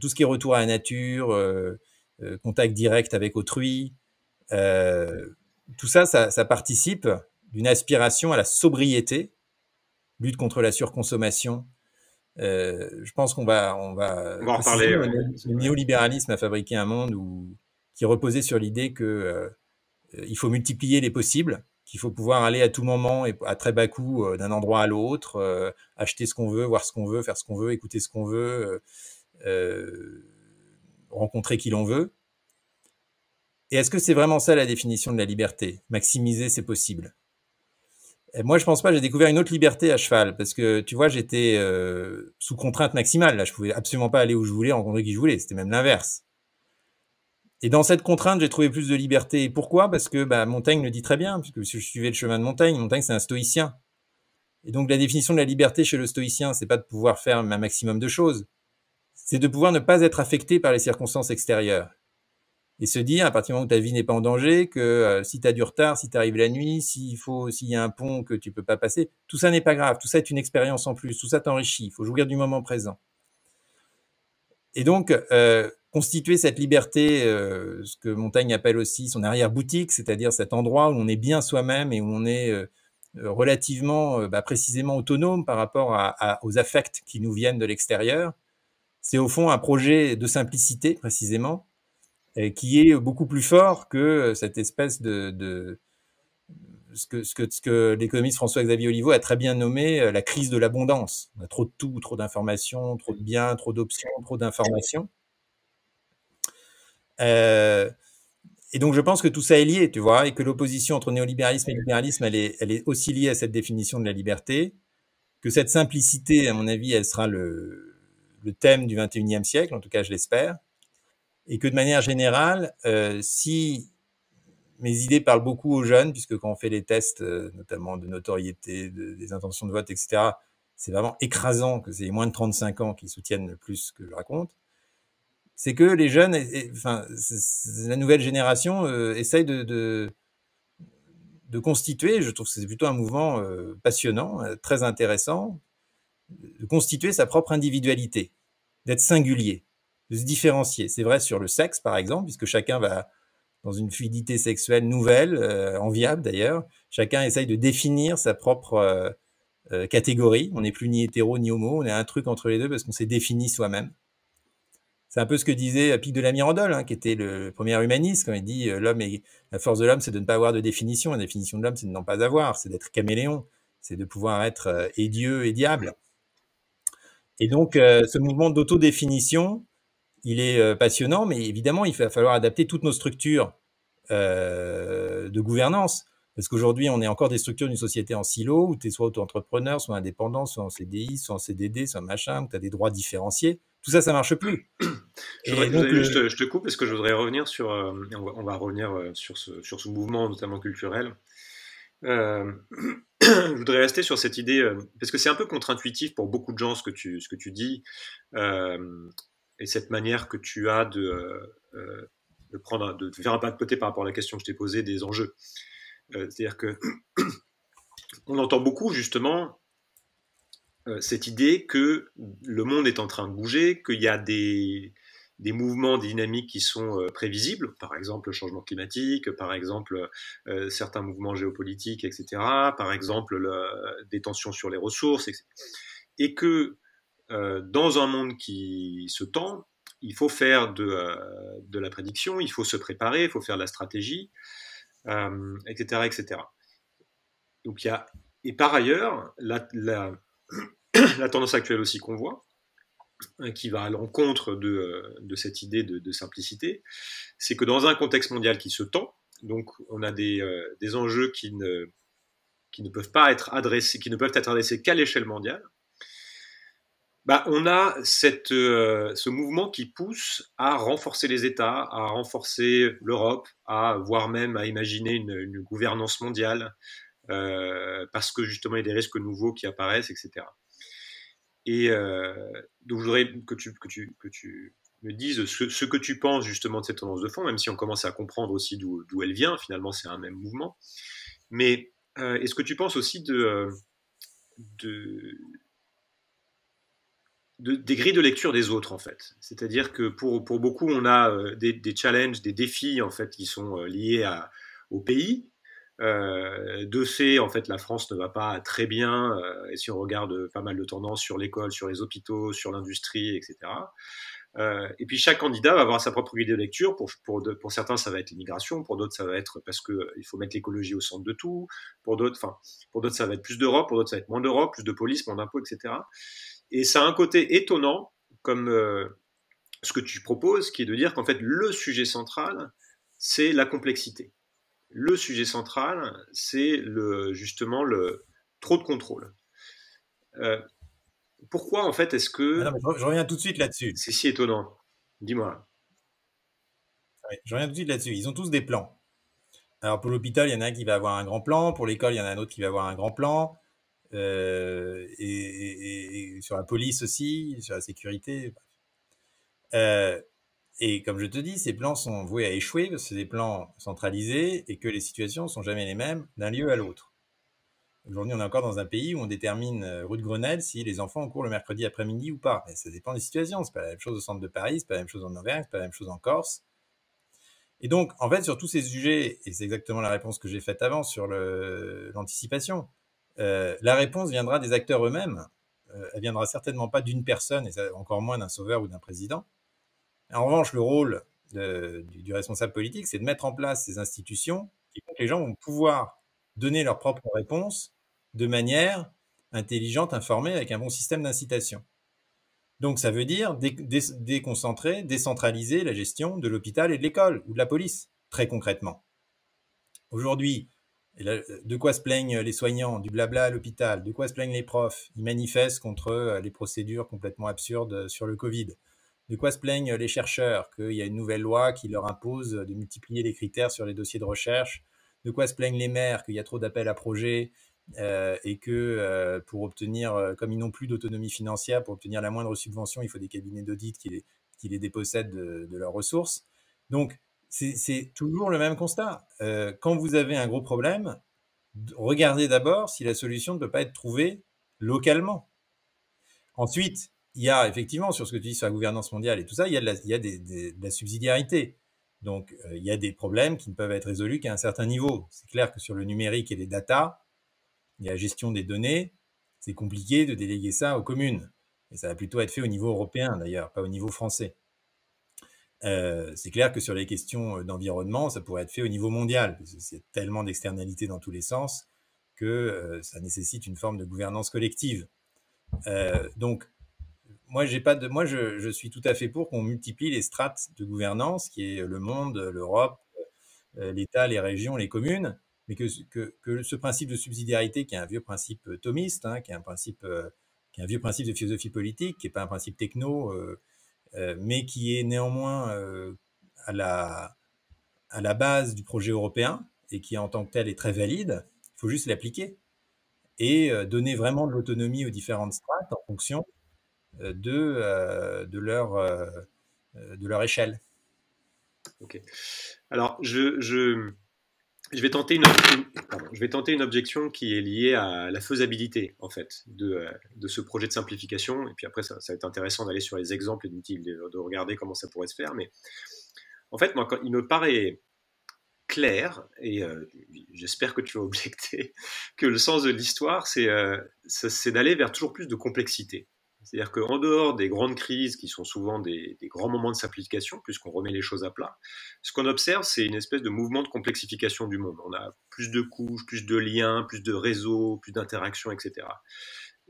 tout ce qui est retour à la nature, euh, euh, contact direct avec autrui. tout ça, ça, participe d'une aspiration à la sobriété, lutte contre la surconsommation. je pense qu'on va, on va, en parler. Le, néolibéralisme a fabriqué un monde qui reposait sur l'idée que il faut multiplier les possibles qu'il faut pouvoir aller à tout moment et à très bas coût euh, d'un endroit à l'autre, euh, acheter ce qu'on veut, voir ce qu'on veut, faire ce qu'on veut, écouter ce qu'on veut, euh, rencontrer qui l'on veut. Et est-ce que c'est vraiment ça la définition de la liberté Maximiser c'est possible. moi, je pense pas. J'ai découvert une autre liberté à cheval parce que tu vois, j'étais sous contrainte maximale. Là, je pouvais absolument pas aller où je voulais, rencontrer qui je voulais. C'était même l'inverse. Et dans cette contrainte, j'ai trouvé plus de liberté. pourquoi Parce que bah, Montaigne le dit très bien, puisque si je suivais le chemin de Montaigne, Montaigne c'est un stoïcien. Et donc la définition de la liberté chez le stoïcien, c'est pas de pouvoir faire un maximum de choses, c'est de pouvoir ne pas être affecté par les circonstances extérieures. Et se dire, à partir du moment où ta vie n'est pas en danger, que euh, si tu as du retard, si tu arrives la nuit, s'il faut, s'il y a un pont que tu peux pas passer, tout ça n'est pas grave, tout ça est une expérience en plus, tout ça t'enrichit, il faut jouir du moment présent. Et donc, euh, constituer cette liberté, euh, ce que Montaigne appelle aussi son arrière-boutique, c'est-à-dire cet endroit où on est bien soi-même et où on est euh, euh, relativement bah, précisément autonome par rapport aux affects qui nous viennent de l'extérieur. C'est au fond un projet de simplicité précisément, qui est beaucoup plus fort que cette espèce de, ce que, ce que, ce que l'économiste François-Xavier Oliveau a très bien nommé la crise de l'abondance. On a trop de tout, trop d'informations, trop de biens, trop d'options, trop d'informations. Euh, et donc, je pense que tout ça est lié, tu vois, et que l'opposition entre néolibéralisme et libéralisme, elle est, elle est aussi liée à cette définition de la liberté, que cette simplicité, à mon avis, elle sera le, le thème du 21e siècle, en tout cas, je l'espère, et que de manière générale, euh, si mes idées parlent beaucoup aux jeunes, puisque quand on fait les tests, euh, notamment de notoriété, des intentions de vote, etc., c'est vraiment écrasant que c'est moins de 35 ans qui soutiennent le plus que je raconte c'est que les jeunes, enfin, la nouvelle génération euh, essaye de, de, constituer, je trouve que c'est plutôt un mouvement euh, passionnant, euh, très intéressant, de constituer sa propre individualité, d'être singulier, de se différencier. C'est vrai sur le sexe, par exemple, puisque chacun va dans une fluidité sexuelle nouvelle, enviable d'ailleurs, chacun essaye de définir sa propre catégorie. On n'est plus ni hétéro ni homo, on est un truc entre les deux parce qu'on s'est défini soi-même. C'est un peu ce que disait euh, Pic de la Mirandole, hein, qui était le premier humaniste, quand il dit euh, l'homme la force de l'homme, c'est de ne pas avoir de définition. La définition de l'homme, c'est de n'en pas avoir, c'est d'être caméléon, c'est de pouvoir être et euh, Dieu et diable. Et donc, ce mouvement d'autodéfinition, il est passionnant, mais évidemment, il va falloir adapter toutes nos structures de gouvernance. Parce qu'aujourd'hui, on est encore des structures d'une société en silo, où tu es soit auto-entrepreneur, soit indépendant, soit en CDI, soit en CDD, soit machin, où tu as des droits différenciés tout ça, ça marche plus. je, euh, je, te, coupe parce que je voudrais revenir sur, euh, on, va, revenir euh, sur ce, sur ce mouvement notamment culturel. je voudrais rester sur cette idée parce que c'est un peu contre-intuitif pour beaucoup de gens ce que tu, ce que tu dis et cette manière que tu as de, de prendre, de, faire un pas de côté par rapport à la question que je t'ai posée des enjeux. C'est-à-dire que on entend beaucoup justement euh, cette idée que le monde est en train de bouger, qu'il y a des, des mouvements, dynamiques qui sont euh, prévisibles, par exemple le changement climatique, par exemple euh, certains mouvements géopolitiques, etc., par exemple des tensions sur les ressources, etc. Et que dans un monde qui se tend, il faut faire de, de, la prédiction, il faut se préparer, il faut faire de la stratégie, etc., etc. Donc il y a, et par ailleurs, la, la la tendance actuelle aussi qu'on voit, hein, qui va à l'encontre de, euh, cette idée de, simplicité, c'est que dans un contexte mondial qui se tend, donc on a des, euh, enjeux qui ne, peuvent pas être adressés, qui ne peuvent être adressés qu'à l'échelle mondiale, bah, on a euh, ce mouvement qui pousse à renforcer les États, à renforcer l'Europe, à voire même à imaginer une, gouvernance mondiale, parce que justement il y a des risques nouveaux qui apparaissent, etc. Et euh, donc, je voudrais que tu, que tu, que tu me dises ce, que tu penses justement de cette tendance de fond, même si on commence à comprendre aussi d'où elle vient, finalement c'est un même mouvement. Mais euh, est-ce que tu penses aussi de, euh, de, de, des grilles de lecture des autres en fait C'est-à-dire que pour, pour, beaucoup on a des, des, challenges, des défis en fait qui sont liés à, au pays, euh, de fait, en fait, la France ne va pas très bien, euh, et si on regarde euh, pas mal de tendances sur l'école, sur les hôpitaux, sur l'industrie, etc. et puis chaque candidat va avoir sa propre vidéo de lecture. Pour, pour, pour certains, ça va être l'immigration. Pour d'autres, ça va être parce qu'il faut mettre l'écologie au centre de tout. Pour d'autres, pour d'autres, ça va être plus d'Europe. Pour d'autres, ça va être moins d'Europe, plus de police, moins d'impôts, etc. Et ça a un côté étonnant, comme ce que tu proposes, qui est de dire qu'en fait, le sujet central, c'est la complexité le sujet central, c'est le, justement le trop de contrôle. Euh, pourquoi en fait est-ce que... Ah je, reviens tout de suite là-dessus. C'est si étonnant. Dis-moi. je reviens tout de suite là-dessus. Ils ont tous des plans. Alors pour l'hôpital, il y en a un qui va avoir un grand plan, pour l'école, il y en a un autre qui va avoir un grand plan, euh, et, sur la police aussi, sur la sécurité. Euh, et comme je te dis, ces plans sont voués à échouer parce que c'est des plans centralisés et que les situations ne sont jamais les mêmes d'un lieu à l'autre. Aujourd'hui, on est encore dans un pays où on détermine euh, rue de Grenelle si les enfants ont cours le mercredi après-midi ou pas. Mais ça dépend des situations. C'est pas la même chose au centre de Paris, c'est pas la même chose en Auvergne, c'est pas la même chose en Corse. Et donc, en fait, sur tous ces sujets, et c'est exactement la réponse que j'ai faite avant sur l'anticipation, euh, la réponse viendra des acteurs eux-mêmes. Euh, elle viendra certainement pas d'une personne, et encore moins d'un sauveur ou d'un président. En revanche, le rôle euh, du, responsable politique, c'est de mettre en place ces institutions qui que les gens vont pouvoir donner leurs propres réponses de manière intelligente, informée, avec un bon système d'incitation. Donc ça veut dire déconcentrer, décentraliser la gestion de l'hôpital et de l'école ou de la police, très concrètement. Aujourd'hui, euh, de quoi se plaignent les soignants Du blabla à l'hôpital. De quoi se plaignent les profs Ils manifestent contre euh, les procédures complètement absurdes sur le Covid de quoi se plaignent les chercheurs Qu'il y a une nouvelle loi qui leur impose de multiplier les critères sur les dossiers de recherche. De quoi se plaignent les maires Qu'il y a trop d'appels à projets euh, et que euh, pour obtenir, euh, comme ils n'ont plus d'autonomie financière, pour obtenir la moindre subvention, il faut des cabinets d'audit qui les, dépossèdent de, leurs ressources. Donc, c'est toujours le même constat. quand vous avez un gros problème, regardez d'abord si la solution ne peut pas être trouvée localement. Ensuite, il y a effectivement, sur ce que tu dis sur la gouvernance mondiale et tout ça, il y a de la, de la subsidiarité. Donc, euh, il y a des problèmes qui ne peuvent être résolus qu'à un certain niveau. C'est clair que sur le numérique et les data, et la gestion des données, c'est compliqué de déléguer ça aux communes. Et ça va plutôt être fait au niveau européen, d'ailleurs, pas au niveau français. Euh, c'est clair que sur les questions euh, d'environnement, ça pourrait être fait au niveau mondial, parce y c'est tellement d'externalités dans tous les sens que ça nécessite une forme de gouvernance collective. donc, moi, j'ai pas de, moi, je, suis tout à fait pour qu'on multiplie les strates de gouvernance, qui est le monde, l'Europe, euh, euh, l'État, les régions, les communes, mais que, que, ce principe de subsidiarité, qui est un vieux principe euh, thomiste, hein, qui est un principe, qui est un vieux principe de philosophie politique, qui n'est pas un principe techno, mais qui est néanmoins à la à la base du projet européen et qui en tant que tel est très valide. Il faut juste l'appliquer et donner vraiment de l'autonomie aux différentes strates en fonction euh, euh, euh, de, leur, échelle. Ok. Alors, je, vais tenter une, objection qui est liée à la faisabilité, en fait, de, ce projet de simplification. Et puis après, ça, va être intéressant d'aller sur les exemples et de, regarder comment ça pourrait se faire. Mais en fait, il me paraît clair, et j'espère que tu vas objecter, que le sens de l'histoire, c'est d'aller vers toujours plus de complexité. C'est-à-dire qu'en dehors des grandes crises qui sont souvent des, grands moments de simplification, puisqu'on remet les choses à plat, ce qu'on observe, c'est une espèce de mouvement de complexification du monde. On a plus de couches, plus de liens, plus de réseaux, plus d'interactions, etc.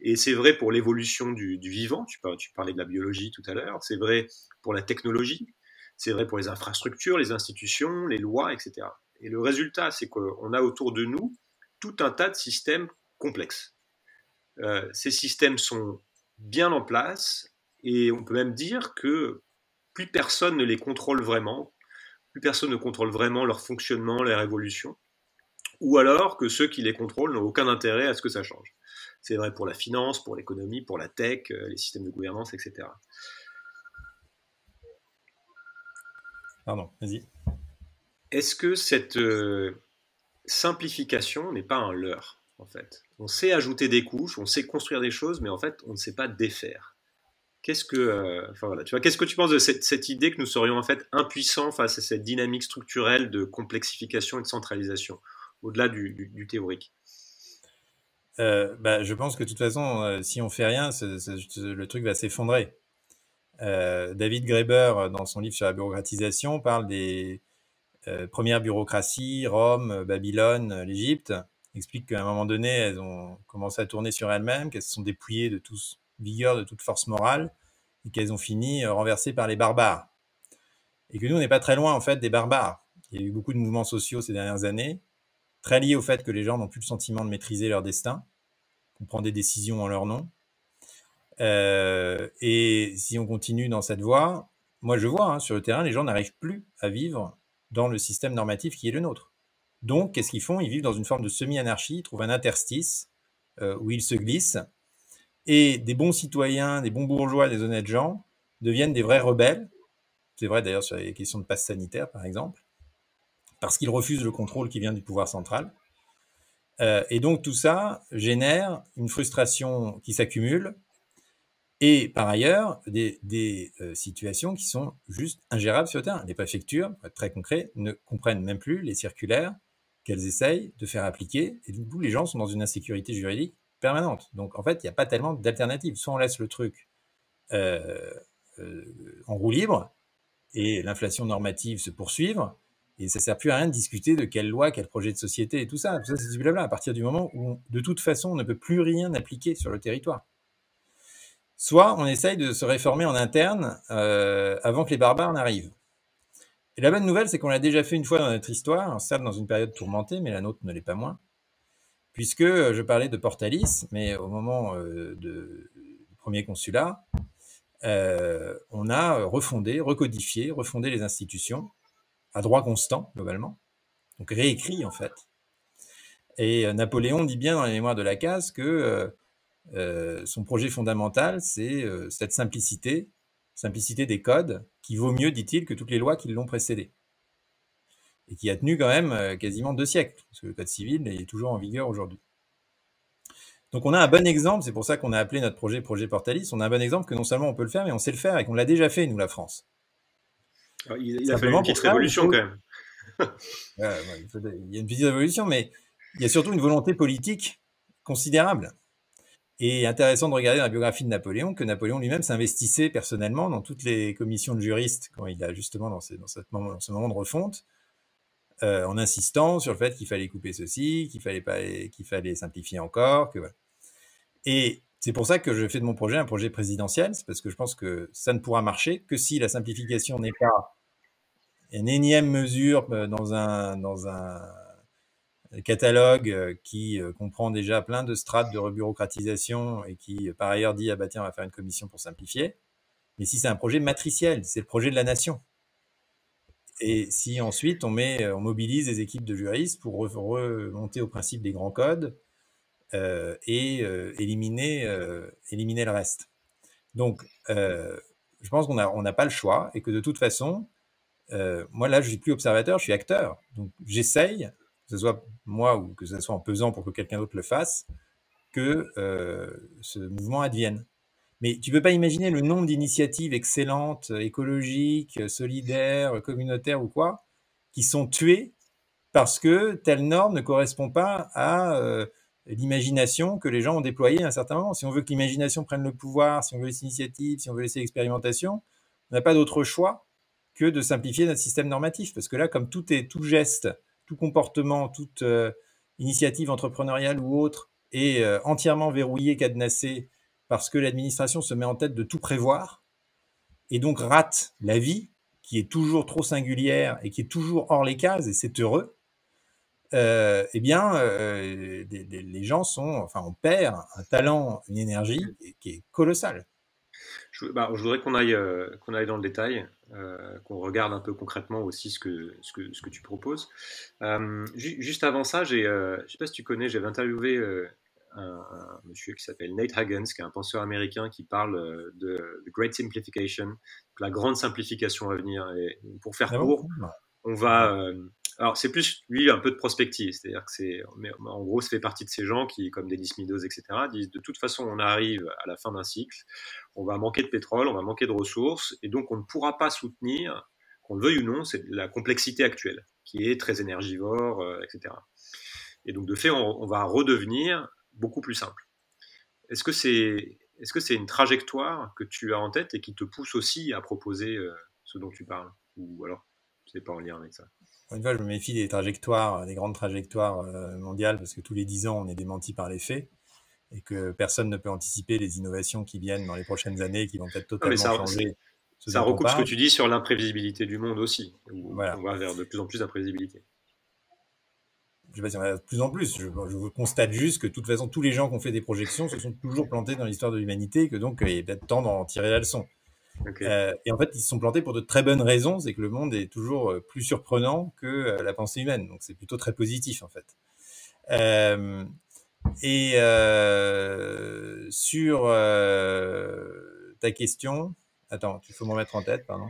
Et c'est vrai pour l'évolution du, vivant, tu parlais, tu parlais de la biologie tout à l'heure, c'est vrai pour la technologie, c'est vrai pour les infrastructures, les institutions, les lois, etc. Et le résultat, c'est qu'on a autour de nous tout un tas de systèmes complexes. Euh, ces systèmes sont bien en place, et on peut même dire que plus personne ne les contrôle vraiment, plus personne ne contrôle vraiment leur fonctionnement, leur évolution, ou alors que ceux qui les contrôlent n'ont aucun intérêt à ce que ça change. C'est vrai pour la finance, pour l'économie, pour la tech, euh, les systèmes de gouvernance, etc. Pardon, vas-y. Est-ce que cette euh, simplification n'est pas un leurre, en fait on sait ajouter des couches, on sait construire des choses, mais en fait, on ne sait pas défaire. Qu'est-ce que, euh, tu vois, qu'est-ce que tu penses de cette, idée que nous serions en fait impuissants face à cette dynamique structurelle de complexification et de centralisation, au-delà du, théorique euh, bah, je pense que de toute façon, euh, si on fait rien, le truc va s'effondrer. David Graeber, dans son livre sur la bureaucratisation, parle des premières bureaucraties, Rome, Babylone, l'Égypte explique qu'à un moment donné, elles ont commencé à tourner sur elles-mêmes, qu'elles se sont dépouillées de toute vigueur, de toute force morale, et qu'elles ont fini euh, renversées par les barbares. Et que nous, on n'est pas très loin, en fait, des barbares. Il y a eu beaucoup de mouvements sociaux ces dernières années, très liés au fait que les gens n'ont plus le sentiment de maîtriser leur destin, qu'on prend des décisions en leur nom. Euh, et si on continue dans cette voie, moi je vois hein, sur le terrain, les gens n'arrivent plus à vivre dans le système normatif qui est le nôtre. Donc, qu'est-ce qu'ils font Ils vivent dans une forme de semi-anarchie, ils trouvent un interstice euh, où ils se glissent. Et des bons citoyens, des bons bourgeois, des honnêtes gens deviennent des vrais rebelles. C'est vrai d'ailleurs sur les questions de passe sanitaire, par exemple, parce qu'ils refusent le contrôle qui vient du pouvoir central. Euh, et donc tout ça génère une frustration qui s'accumule et par ailleurs des, euh, situations qui sont juste ingérables sur le terrain. Les préfectures, très concret, ne comprennent même plus les circulaires qu'elles essayent de faire appliquer. Et du coup, les gens sont dans une insécurité juridique permanente. Donc, en fait, il n'y a pas tellement d'alternatives. Soit on laisse le truc euh, euh, en roue libre et l'inflation normative se poursuivre, et ça ne sert plus à rien de discuter de quelle loi, quel projet de société et tout ça. Tout ça, c'est du blabla. À partir du moment où, de toute façon, on ne peut plus rien appliquer sur le territoire. Soit on essaye de se réformer en interne euh, avant que les barbares n'arrivent. Et la bonne nouvelle, c'est qu'on l'a déjà fait une fois dans notre histoire, certes dans une période tourmentée, mais la nôtre ne l'est pas moins, puisque euh, je parlais de Portalis, mais au moment euh, du premier consulat, euh, on a refondé, recodifié, refondé les institutions à droit constant, globalement, donc réécrit en fait. Et Napoléon dit bien dans les mémoires de la case que son projet fondamental, c'est cette simplicité, simplicité des codes, qui vaut mieux, dit-il, que toutes les lois qui l'ont précédé. Et qui a tenu quand même euh, quasiment deux siècles, parce que le Code civil est toujours en vigueur aujourd'hui. Donc on a un bon exemple, c'est pour ça qu'on a appelé notre projet Projet Portalis, on a un bon exemple que non seulement on peut le faire, mais on sait le faire et qu'on l'a déjà fait, nous, la France. Ah, il, a fallu une petite révolution quand même. il y a une petite révolution, mais il y a surtout une volonté politique considérable. Et intéressant de regarder dans la biographie de Napoléon que Napoléon lui-même s'investissait personnellement dans toutes les commissions de juristes quand il a justement dans, dans, moment, ce moment de refonte, euh, en insistant sur le fait qu'il fallait couper ceci, qu'il fallait pas, qu'il fallait simplifier encore, que voilà. Et c'est pour ça que je fais de mon projet un projet présidentiel, c'est parce que je pense que ça ne pourra marcher que si la simplification n'est pas une énième mesure euh, dans un, dans un catalogue euh, qui euh, comprend déjà plein de strates de rebureaucratisation et qui, euh, par ailleurs, dit, ah bah tiens, on va faire une commission pour simplifier. Mais si c'est un projet matriciel, c'est le projet de la nation. Et si ensuite on, met, on mobilise des équipes de juristes pour remonter au principe des grands codes et éliminer, éliminer le reste. Donc, je pense qu'on n'a on n'a pas le choix et que de toute façon, moi là, je suis plus observateur, je suis acteur. Donc, j'essaye ce soit moi ou que ce soit en pesant pour que quelqu'un d'autre le fasse, que euh, ce mouvement advienne. Mais tu ne peux pas imaginer le nombre d'initiatives excellentes, écologiques, solidaires, communautaires ou quoi, qui sont tuées parce que telle norme ne correspond pas à euh, l'imagination que les gens ont déployée à un certain moment. Si on veut que l'imagination prenne le pouvoir, si on veut laisser l'initiative, si on veut laisser l'expérimentation, on n'a pas d'autre choix que de simplifier notre système normatif. Parce que là, comme tout est tout geste tout comportement, toute euh, initiative entrepreneuriale ou autre est euh, entièrement verrouillée, cadenassée, parce que l'administration se met en tête de tout prévoir et donc rate la vie qui est toujours trop singulière et qui est toujours hors les cases, et c'est heureux, euh, eh bien, les, les, gens sont, enfin, on perd un talent, une énergie qui est colossale. Bah, je, voudrais qu'on aille, euh, qu'on aille dans le détail, euh, qu'on regarde un peu concrètement aussi ce que, ce que, ce que tu proposes. Euh, juste avant ça, je ne sais pas si tu connais, j'avais interviewé un, monsieur qui s'appelle Nate Huggins, qui est un penseur américain qui parle de The Great Simplification, la grande simplification à venir. Et pour faire ah court, on va, alors, c'est plus, lui, un peu de prospective. C'est-à-dire que c'est, en gros, ça fait partie de ces gens qui, comme Dennis Meadows, etc., disent de toute façon, on arrive à la fin d'un cycle, on va manquer de pétrole, on va manquer de ressources, et donc on ne pourra pas soutenir, qu'on le veuille ou non, c'est la complexité actuelle, qui est très énergivore, euh, etc. Et donc, de fait, on, va redevenir beaucoup plus simple. Est-ce que c'est, est-ce que c'est une trajectoire que tu as en tête et qui te pousse aussi à proposer euh, ce dont tu parles Ou alors, c'est pas en lien avec ça une fois, je me méfie des trajectoires, des grandes trajectoires euh, mondiales, parce que tous les dix ans, on est démenti par les faits et que personne ne peut anticiper les innovations qui viennent dans les prochaines années, qui vont peut-être totalement changer. Ça recoupe ce que tu dis sur l'imprévisibilité du monde aussi. Où On va vers de plus en plus d'imprévisibilité. Je ne sais pas si on va de plus en plus. Je, constate juste que de toute façon, tous les gens qui ont fait des projections se sont toujours plantés dans l'histoire de l'humanité, que donc il est peut-être temps d'en tirer la leçon. Euh, et en fait, ils se sont plantés pour de très bonnes raisons, c'est que le monde est toujours euh, plus surprenant que euh, la pensée humaine, donc c'est plutôt très positif en fait. et euh, sur ta question, attends, tu faut m'en mettre en tête, pardon.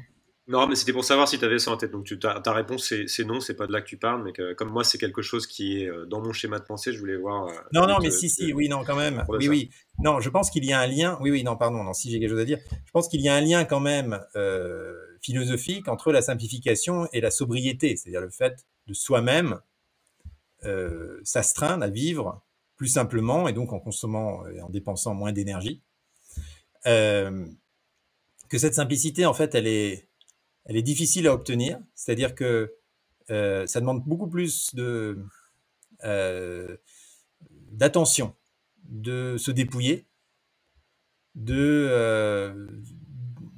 Non, mais c'était pour savoir si tu avais ça en tête. Donc ta, réponse, c'est non, c'est pas de là que tu parles, mais comme moi, c'est quelque chose qui est euh, dans mon schéma de pensée, je voulais voir. Euh, non, non, mais euh, si, si, oui, non, quand même. Oui, oui. Non, je pense qu'il y a un lien. Oui, oui, non, pardon, non, si j'ai quelque chose à dire. Je pense qu'il y a un lien quand même philosophique entre la simplification et la sobriété, c'est-à-dire le fait de soi-même s'astreindre à vivre plus simplement et donc en consommant et en dépensant moins d'énergie. que cette simplicité, en fait, elle est elle est difficile à obtenir, c'est-à-dire que euh, ça demande beaucoup plus de euh, d'attention, de se dépouiller, de euh,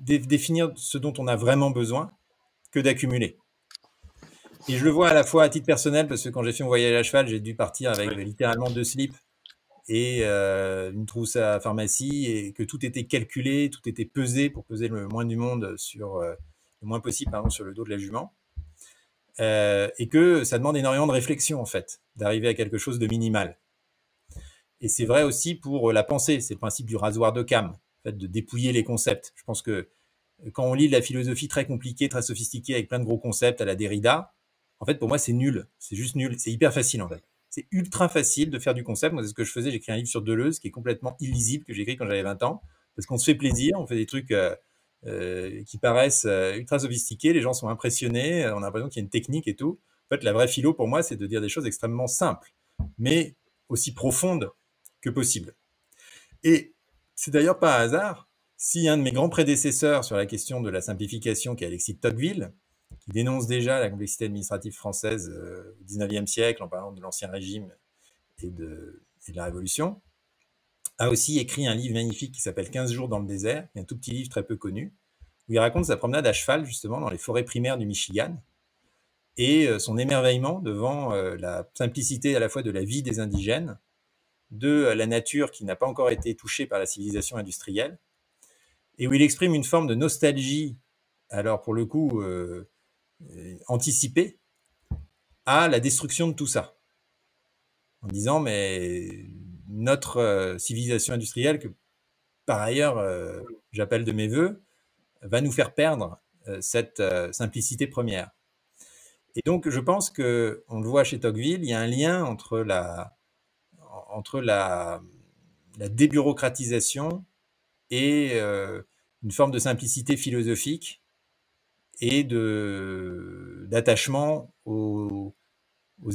définir ce dont on a vraiment besoin que d'accumuler. Et je le vois à la fois à titre personnel, parce que quand j'ai fait mon voyage à cheval, j'ai dû partir avec littéralement deux slips et une trousse à pharmacie, et que tout était calculé, tout était pesé pour peser le moins du monde sur, le moins possible, sur le dos de la jument. Euh, et que ça demande énormément de réflexion, en fait, d'arriver à quelque chose de minimal. Et c'est vrai aussi pour la pensée, c'est le principe du rasoir de cam, de dépouiller les concepts. Je pense que euh, quand on lit la philosophie très compliquée, très sophistiquée, avec plein de gros concepts à la Derrida, en fait, pour moi, c'est nul. C'est juste nul. C'est hyper facile, en fait. C'est ultra facile de faire du concept. Moi, c'est ce que je faisais. J'écris un livre sur Deleuze qui est complètement illisible, que j'écris quand j'avais 20 ans, parce qu'on se fait plaisir, on fait des trucs. Euh, euh, qui paraissent euh, ultra sophistiqués, les gens sont impressionnés, euh, on a l'impression qu'il y a une technique et tout. En fait, la vraie philo pour moi, c'est de dire des choses extrêmement simples, mais aussi profondes que possible. Et c'est d'ailleurs pas un hasard si un de mes grands prédécesseurs sur la question de la simplification, qui est Alexis Tocqueville, qui dénonce déjà la complexité administrative française au 19e siècle en parlant de l'Ancien Régime et de, et de la Révolution, a aussi écrit un livre magnifique qui s'appelle 15 jours dans le désert, un tout petit livre très peu connu, où il raconte sa promenade à cheval justement dans les forêts primaires du Michigan et euh, son émerveillement devant euh, la simplicité à la fois de la vie des indigènes, de euh, la nature qui n'a pas encore été touchée par la civilisation industrielle, et où il exprime une forme de nostalgie, alors pour le coup anticipée, à la destruction de tout ça. En disant, mais notre euh, civilisation industrielle, que par ailleurs euh, j'appelle de mes voeux, va nous faire perdre euh, cette simplicité première. Et donc je pense que, on le voit chez Tocqueville, il y a un lien entre la, débureaucratisation et une forme de simplicité philosophique et de d'attachement aux,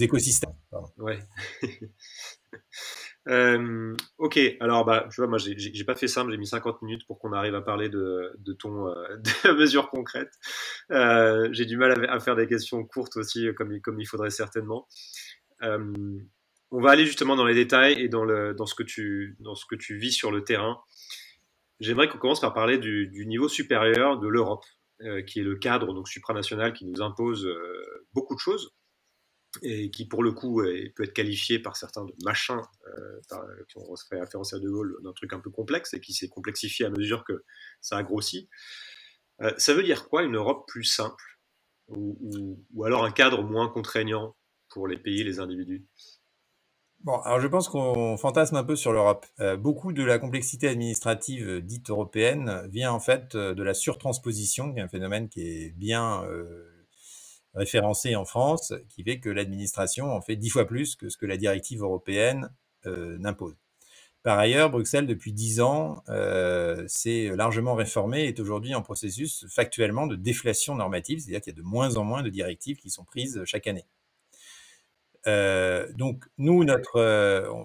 écosystèmes. Euh, ok, alors bah, tu vois, moi j'ai pas fait simple, j'ai mis 50 minutes pour qu'on arrive à parler de, ton euh, mesures concrètes. Euh, j'ai du mal à, faire des questions courtes aussi, comme, comme il faudrait certainement. on va aller justement dans les détails et dans, le, dans, ce, que tu, dans ce que tu vis sur le terrain. J'aimerais qu'on commence par parler du, du niveau supérieur de l'Europe, qui est le cadre donc supranational qui nous impose beaucoup de choses et qui pour le coup peut être qualifié par certains de machin, euh, qui on serait référence à De Gaulle, d'un truc un peu complexe et qui s'est complexifié à mesure que ça a grossi. Euh, ça veut dire quoi une Europe plus simple ou, alors un cadre moins contraignant pour les pays les individus Bon, alors je pense qu'on fantasme un peu sur l'Europe. Euh, beaucoup de la complexité administrative dite européenne vient en fait de la surtransposition, qui est un phénomène qui est bien référencé en France, qui fait que l'administration en fait dix fois plus que ce que la directive européenne euh, n'impose. Par ailleurs, Bruxelles, depuis dix ans, euh, s'est largement réformée et est aujourd'hui en processus factuellement de déflation normative, c'est-à-dire qu'il y a de moins en moins de directives qui sont prises chaque année. Euh, donc nous, notre,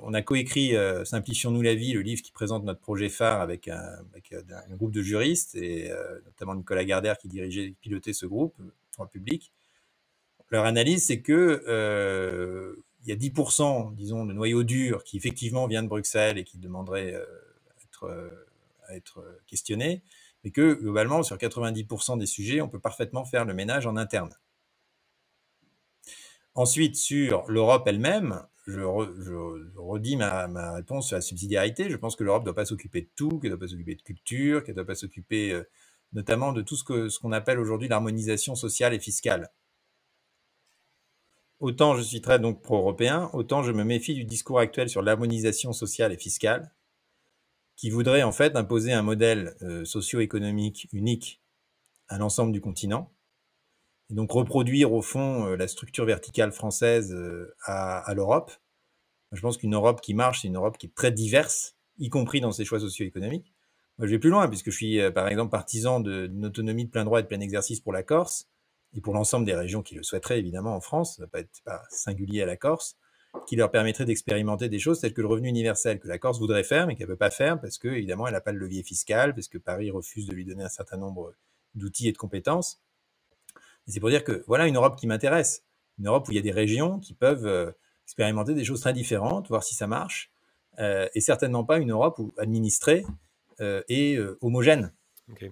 on a coécrit Simplifions-nous la vie, le livre qui présente notre projet phare avec un, groupe de juristes et notamment Nicolas Gardère qui dirigeait, pilotait ce groupe en public leur analyse, c'est que euh, il y a 10%, disons, de noyau dur qui effectivement vient de Bruxelles et qui demanderait euh, euh, à, être, questionné, mais que globalement, sur 90% des sujets, on peut parfaitement faire le ménage en interne. Ensuite, sur l'Europe elle-même, je, redis ma, réponse sur la subsidiarité. Je pense que l'Europe ne doit pas s'occuper de tout, qu'elle ne doit pas s'occuper de culture, qu'elle ne doit pas s'occuper notamment de tout ce qu'on appelle aujourd'hui l'harmonisation sociale et fiscale. Autant je suis très donc pro-européen, autant je me méfie du discours actuel sur l'harmonisation sociale et fiscale, qui voudrait en fait imposer un modèle euh, socio-économique unique à l'ensemble du continent, et donc reproduire au fond euh, la structure verticale française euh, à, l'Europe. Je pense qu'une Europe qui marche, c'est une Europe qui est très diverse, y compris dans ses choix socio-économiques. Moi, je vais plus loin, puisque je suis par exemple partisan d'une autonomie de plein droit et de plein exercice pour la Corse, et pour l'ensemble des régions qui le souhaiteraient, évidemment, en France, ça ne pas être pas singulier à la Corse, qui leur permettrait d'expérimenter des choses telles que le revenu universel que la Corse voudrait faire, mais qu'elle ne peut pas faire parce que, évidemment, elle n'a pas le levier fiscal, parce que Paris refuse de lui donner un certain nombre d'outils et de compétences. c'est pour dire que voilà une Europe qui m'intéresse, une Europe où il y a des régions qui peuvent euh, expérimenter des choses très différentes, voir si ça marche, euh, et certainement pas une Europe où, administrée euh, et euh, homogène. Ok.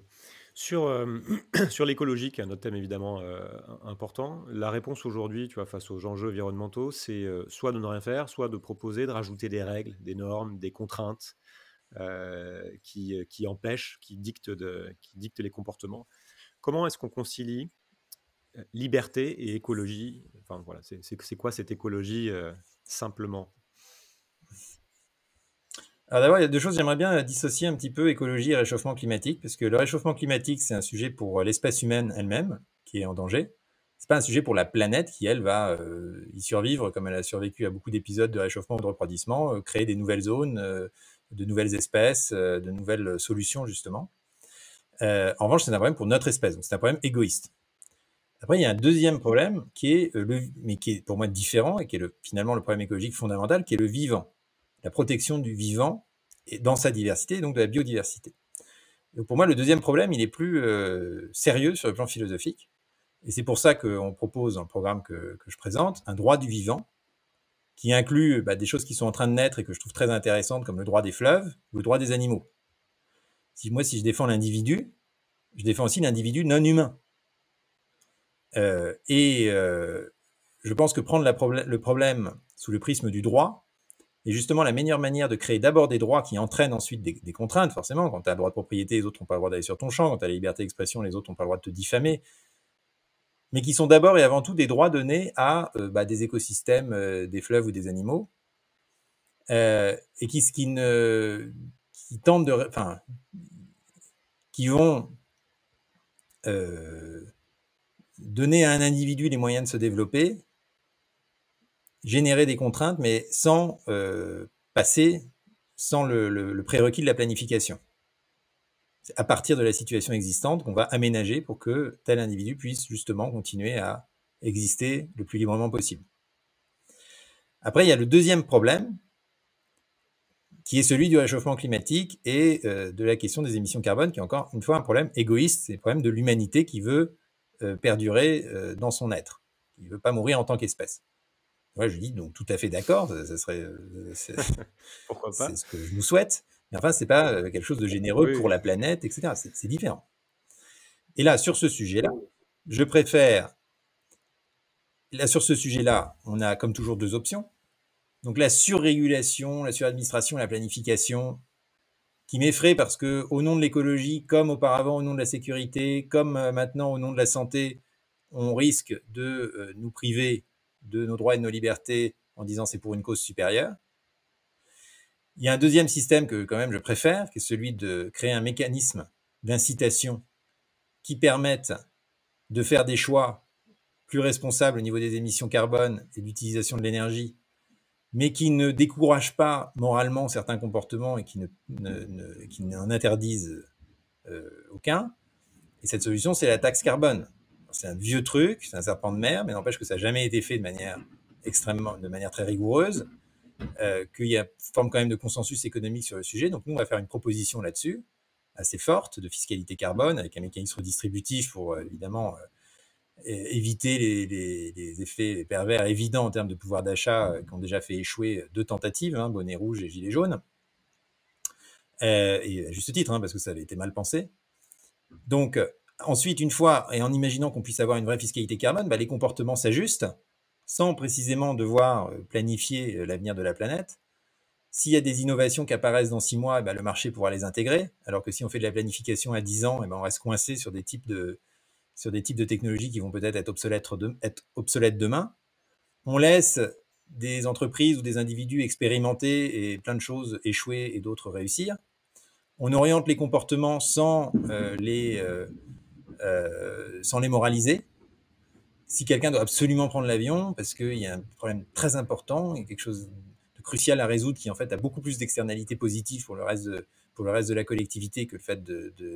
Sur, euh, l'écologie, un autre thème évidemment euh, important, la réponse aujourd'hui, tu vois, face aux enjeux environnementaux, c'est euh, soit de ne rien faire, soit de proposer de rajouter des règles, des normes, des contraintes qui, empêchent, qui dictent, qui dictent les comportements. Comment est-ce qu'on concilie liberté et écologie Enfin voilà, c'est quoi cette écologie simplement alors ah, d'abord, il y a deux choses. J'aimerais bien euh, dissocier un petit peu écologie et réchauffement climatique, parce que le réchauffement climatique, c'est un sujet pour euh, l'espèce humaine elle-même, qui est en danger. C'est pas un sujet pour la planète qui, elle, va euh, y survivre, comme elle a survécu à beaucoup d'épisodes de réchauffement ou de refroidissement, créer des nouvelles zones, de nouvelles espèces, de nouvelles solutions, justement. en revanche, c'est un problème pour notre espèce, donc c'est un problème égoïste. Après, il y a un deuxième problème qui est, le, mais qui est pour moi différent et qui est finalement le problème écologique fondamental, qui est le vivant la protection du vivant et dans sa diversité, donc de la biodiversité. pour moi, le deuxième problème, il est plus euh, sérieux sur le plan philosophique. Et c'est pour ça qu'on propose dans le programme que, que, je présente un droit du vivant qui inclut bah, des choses qui sont en train de naître et que je trouve très intéressantes, comme le droit des fleuves ou le droit des animaux. Si moi, si je défends l'individu, je défends aussi l'individu non humain. Euh, et euh, je pense que prendre le problème sous le prisme du droit, justement, la meilleure manière de créer d'abord des droits qui entraînent ensuite des, contraintes, forcément, quand tu as le droit de propriété, les autres n'ont pas le droit d'aller sur ton champ, quand tu as la liberté d'expression, les autres n'ont pas le droit de te diffamer, mais qui sont d'abord et avant tout des droits donnés à euh, bah, des écosystèmes, euh, des fleuves ou des animaux, euh, et qui, tentent de... qui vont donner à un individu les moyens de se développer, générer des contraintes, mais sans euh, passer, sans le, prérequis de la planification. C'est à partir de la situation existante qu'on va aménager pour que tel individu puisse justement continuer à exister le plus librement possible. Après, il y a le deuxième problème, qui est celui du réchauffement climatique et euh, de la question des émissions carbone, qui est encore une fois un problème égoïste, c'est le problème de l'humanité qui veut euh, perdurer dans son être, qui ne veut pas mourir en tant qu'espèce. Moi, je dis donc tout à fait d'accord, ça, serait. Euh, Pourquoi pas C'est ce que je nous souhaite. Mais enfin, c'est pas euh, quelque chose de généreux pour la planète, etc. C'est différent. Et là, sur ce sujet-là, je préfère. Là, sur ce sujet-là, on a comme toujours deux options. Donc la surrégulation, la suradministration, la planification, qui m'effraie parce que au nom de l'écologie, comme auparavant au nom de la sécurité, comme euh, maintenant au nom de la santé, on risque de nous priver de nos droits et de nos libertés en disant c'est pour une cause supérieure. Il y a un deuxième système que quand même je préfère, qui est celui de créer un mécanisme d'incitation qui permette de faire des choix plus responsables au niveau des émissions carbone et d'utilisation de l'énergie, mais qui ne décourage pas moralement certains comportements et qui n'en ne, interdisent euh, aucun. Et cette solution, c'est la taxe carbone. C'est un vieux truc, c'est un serpent de mer, mais n'empêche que ça n'a jamais été fait de manière extrêmement, de manière très rigoureuse, euh, qu'il y a forme quand même de consensus économique sur le sujet. Donc nous, on va faire une proposition là-dessus, assez forte, de fiscalité carbone, avec un mécanisme redistributif pour euh, évidemment euh, éviter les, effets pervers évidents en termes de pouvoir d'achat qui ont déjà fait échouer deux tentatives, hein, bonnet rouge et gilet jaune. et à juste titre, hein, parce que ça avait été mal pensé. Donc, Ensuite, une fois, et en imaginant qu'on puisse avoir une vraie fiscalité carbone, bah, les comportements s'ajustent, sans précisément devoir euh, planifier euh, l'avenir de la planète. S'il y a des innovations qui apparaissent dans six mois, bah, le marché pourra les intégrer, alors que si on fait de la planification à dix ans, eh ben, on reste coincé sur des types de, sur des types de technologies qui vont peut-être être obsolètes, demain. On laisse des entreprises ou des individus expérimenter et plein de choses échouer et d'autres réussir. On oriente les comportements sans euh, les... Euh, sans les moraliser. Si quelqu'un doit absolument prendre l'avion parce qu'il y a un problème très important et quelque chose de crucial à résoudre qui en fait a beaucoup plus d'externalités positives pour le reste de, la collectivité que le fait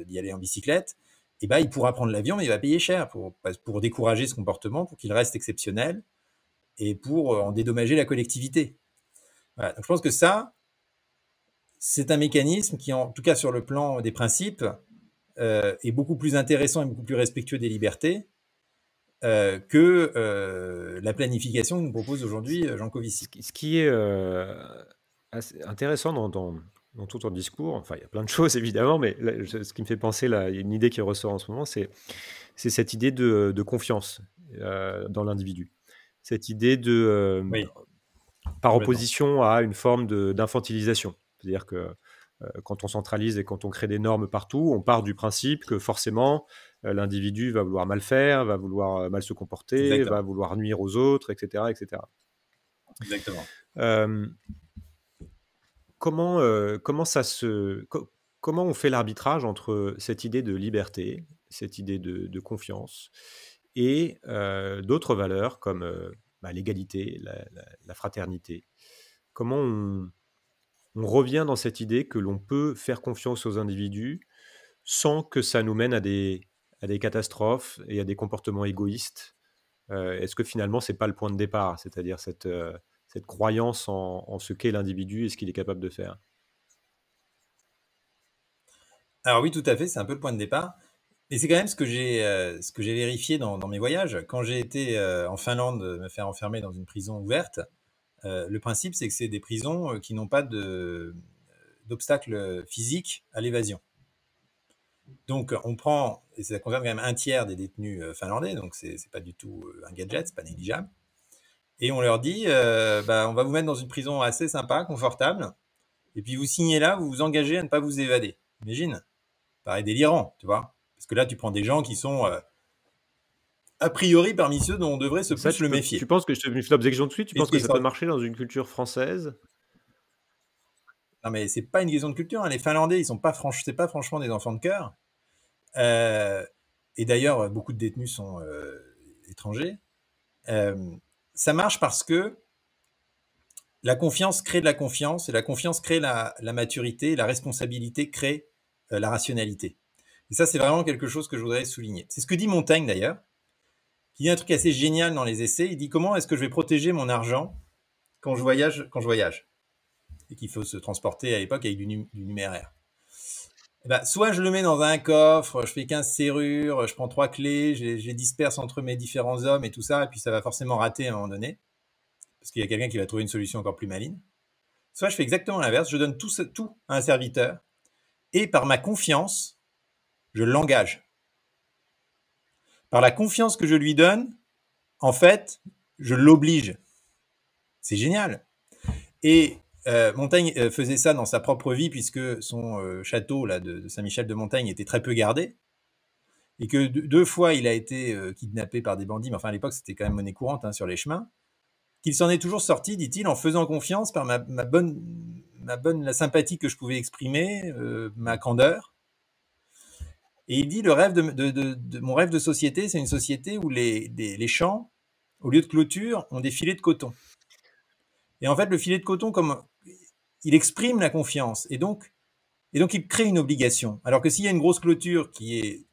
d'y aller en bicyclette, et eh ben, il pourra prendre l'avion, mais il va payer cher pour, pour décourager ce comportement, pour qu'il reste exceptionnel et pour euh, en dédommager la collectivité. je pense que ça, c'est un mécanisme qui, en tout cas sur le plan des principes, euh, est beaucoup plus intéressant et beaucoup plus respectueux des libertés euh, que euh, la planification que nous propose aujourd'hui Jean Covici. Ce qui est intéressant dans, tout ton discours, enfin il y a plein de choses évidemment, mais ce qui me fait penser, là, une idée qui ressort en ce moment, c'est cette idée de, confiance dans l'individu. Cette idée de... Par opposition à une forme d'infantilisation. C'est-à-dire que euh, quand on centralise et quand on crée des normes partout, on part du principe que forcément euh, l'individu va vouloir mal faire, va vouloir euh, mal se comporter, va vouloir nuire aux autres, etc. etc. Exactement. comment, comment, ça se, comment on fait l'arbitrage entre cette idée de liberté, cette idée de, confiance et d'autres valeurs comme bah, l'égalité, la, la, fraternité Comment on on revient dans cette idée que l'on peut faire confiance aux individus sans que ça nous mène à des, catastrophes et à des comportements égoïstes. Euh, est-ce que finalement, ce n'est pas le point de départ, c'est-à-dire cette, euh, croyance en, ce qu'est l'individu et ce qu'il est capable de faire Alors oui, tout à fait, c'est un peu le point de départ. Et c'est quand même ce que j'ai euh, vérifié dans, mes voyages. Quand j'ai été en Finlande me faire enfermer dans une prison ouverte, euh, le principe, c'est que c'est des prisons euh, qui n'ont pas euh, d'obstacles physiques à l'évasion. Donc, on prend, et ça concerne quand même un tiers des détenus finlandais, donc ce n'est pas du tout un gadget, c'est pas négligeable. Et on leur dit, bah, on va vous mettre dans une prison assez sympa, confortable, et puis vous signez là, vous vous engagez à ne pas vous évader. Imagine, pareil délirant, tu vois, parce que là, tu prends des gens qui sont a priori, parmi ceux dont on devrait se le méfier. Tu penses que je te une objection de suite Tu penses que ça peut marcher dans une culture française Non, mais c'est pas une question de culture. Hein. Les Finlandais, ils sont pas pas franchement des enfants de cœur. Euh, et d'ailleurs, beaucoup de détenus sont euh, étrangers. Euh, ça marche parce que la confiance crée de la confiance, et la confiance crée la, la maturité, la responsabilité crée la rationalité. Et ça, c'est vraiment quelque chose que je voudrais souligner. C'est ce que dit Montaigne d'ailleurs y a un truc assez génial dans les essais. Il dit comment est-ce que je vais protéger mon argent quand je voyage, quand je voyage, et qu'il faut se transporter à l'époque avec du, numéraire. Eh ben, soit je le mets dans un coffre, je fais 15 serrures, je prends trois clés, je les, je disperse entre mes différents hommes et tout ça, et puis ça va forcément rater à un moment donné, parce qu'il y a quelqu'un qui va trouver une solution encore plus maligne. Soit je fais exactement l'inverse, je donne tout, tout à un serviteur, et par ma confiance, je l'engage. Par la confiance que je lui donne, en fait, je l'oblige. C'est génial. Et euh, Montaigne euh, faisait ça dans sa propre vie puisque son euh, château là de, Saint-Michel de Montaigne était très peu gardé et que deux fois il a été kidnappé par des bandits. Mais enfin à l'époque c'était quand même monnaie courante hein, sur les chemins. Qu'il s'en est toujours sorti, dit-il, en faisant confiance par ma, ma, bonne, ma bonne la sympathie que je pouvais exprimer, ma candeur, et il dit le rêve de, mon rêve de société, c'est une société où les, champs, au lieu de clôture, ont des filets de coton. Et en fait, le filet de coton, comme il exprime la confiance, et donc, et donc il crée une obligation. Alors que s'il y a une grosse clôture qui est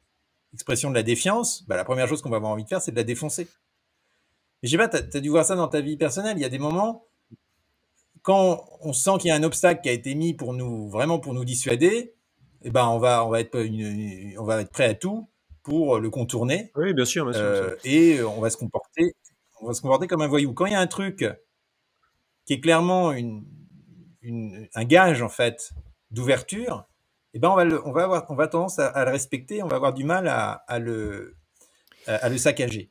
expression de la défiance, bah, la première chose qu'on va avoir envie de faire, c'est de la défoncer. Et je sais pas, tu as, dû voir ça dans ta vie personnelle. Il y a des moments quand on sent qu'il y a un obstacle qui a été mis pour nous vraiment pour nous dissuader, eh ben on va on va être on va être prêt à tout pour le contourner. Oui, bien sûr, euh, et euh, on va se comporter on va se comporter comme un voyou. Quand il y a un truc qui est clairement une, un gage en fait d'ouverture, eh ben on va on va avoir, on tendance à, le respecter, on va avoir du mal à, le, à, le saccager.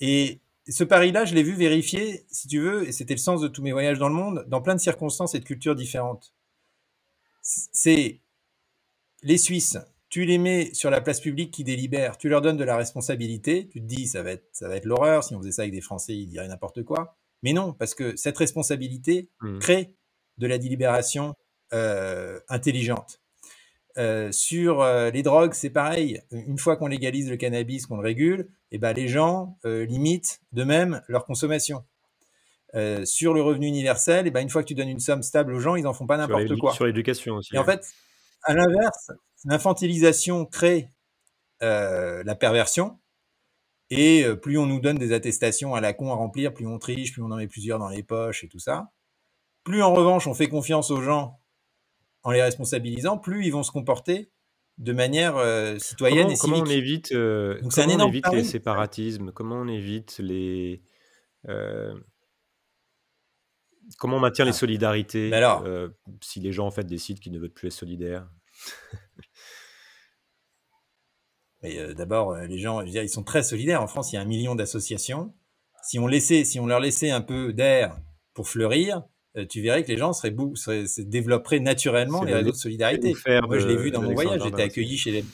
Et ce pari-là, je l'ai vu vérifier, si tu veux, et c'était le sens de tous mes voyages dans le monde, dans plein de circonstances et de cultures différentes. C'est les Suisses, tu les mets sur la place publique qui délibère, tu leur donnes de la responsabilité, tu te dis ça va être, ça va être l'horreur, si on faisait ça avec des Français, ils diraient n'importe quoi. Mais non, parce que cette responsabilité mmh. crée de la délibération euh, intelligente. Euh, sur euh, les drogues, c'est pareil. Une fois qu'on légalise le cannabis, qu'on le régule, eh ben, les gens limitent de même leur consommation. sur le revenu universel, et eh ben, une fois que tu donnes une somme stable aux gens, ils n'en font pas n'importe quoi. Sur l'éducation aussi. Et en fait, à l'inverse, l'infantilisation crée euh, la perversion. Et euh, plus on nous donne des attestations à la con à remplir, plus on triche, plus on en met plusieurs dans les poches et tout ça. Plus en revanche on fait confiance aux gens en les responsabilisant, plus ils vont se comporter de manière euh, citoyenne et civique. Comment on évite, comment on évite les séparatismes Comment on évite les, Comment on maintient les ah. solidarités euh, si les gens en fait décident qu'ils ne veulent plus être solidaires euh, D'abord, euh, les gens, ils sont très solidaires. En France, il y a un million d'associations. Si on laissait, si on leur laissait un peu d'air pour fleurir, tu verrais que les gens seraient, se développeraient naturellement les réseaux de solidarité. Moi, je l'ai vu dans mon voyage. J'étais accueilli chez les.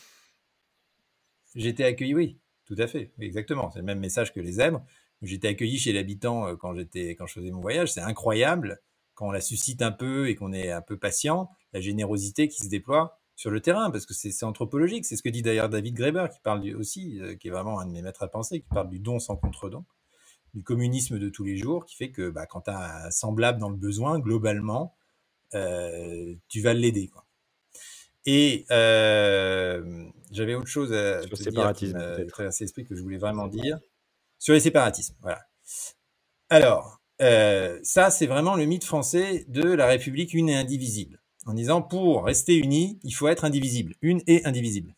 J'étais accueilli, oui, tout à fait, exactement. C'est le même message que les zèbres. J'étais accueilli chez l'habitant euh, quand j'étais quand je faisais mon voyage. C'est incroyable quand on la suscite un peu et qu'on est un peu patient, la générosité qui se déploie sur le terrain, parce que c'est anthropologique. C'est ce que dit d'ailleurs David Graeber, qui parle aussi, euh, qui est vraiment un de mes maîtres à penser, qui parle du don sans contre-don, du communisme de tous les jours, qui fait que bah, quand tu as un semblable dans le besoin, globalement, euh, tu vas l'aider. Et j'avais autre chose à te dire, qui l'esprit que je voulais vraiment dire. Sur les séparatismes, voilà. Alors, euh, ça, c'est vraiment le mythe français de la République une et indivisible. En disant, pour rester unis, il faut être indivisible. Une et indivisible.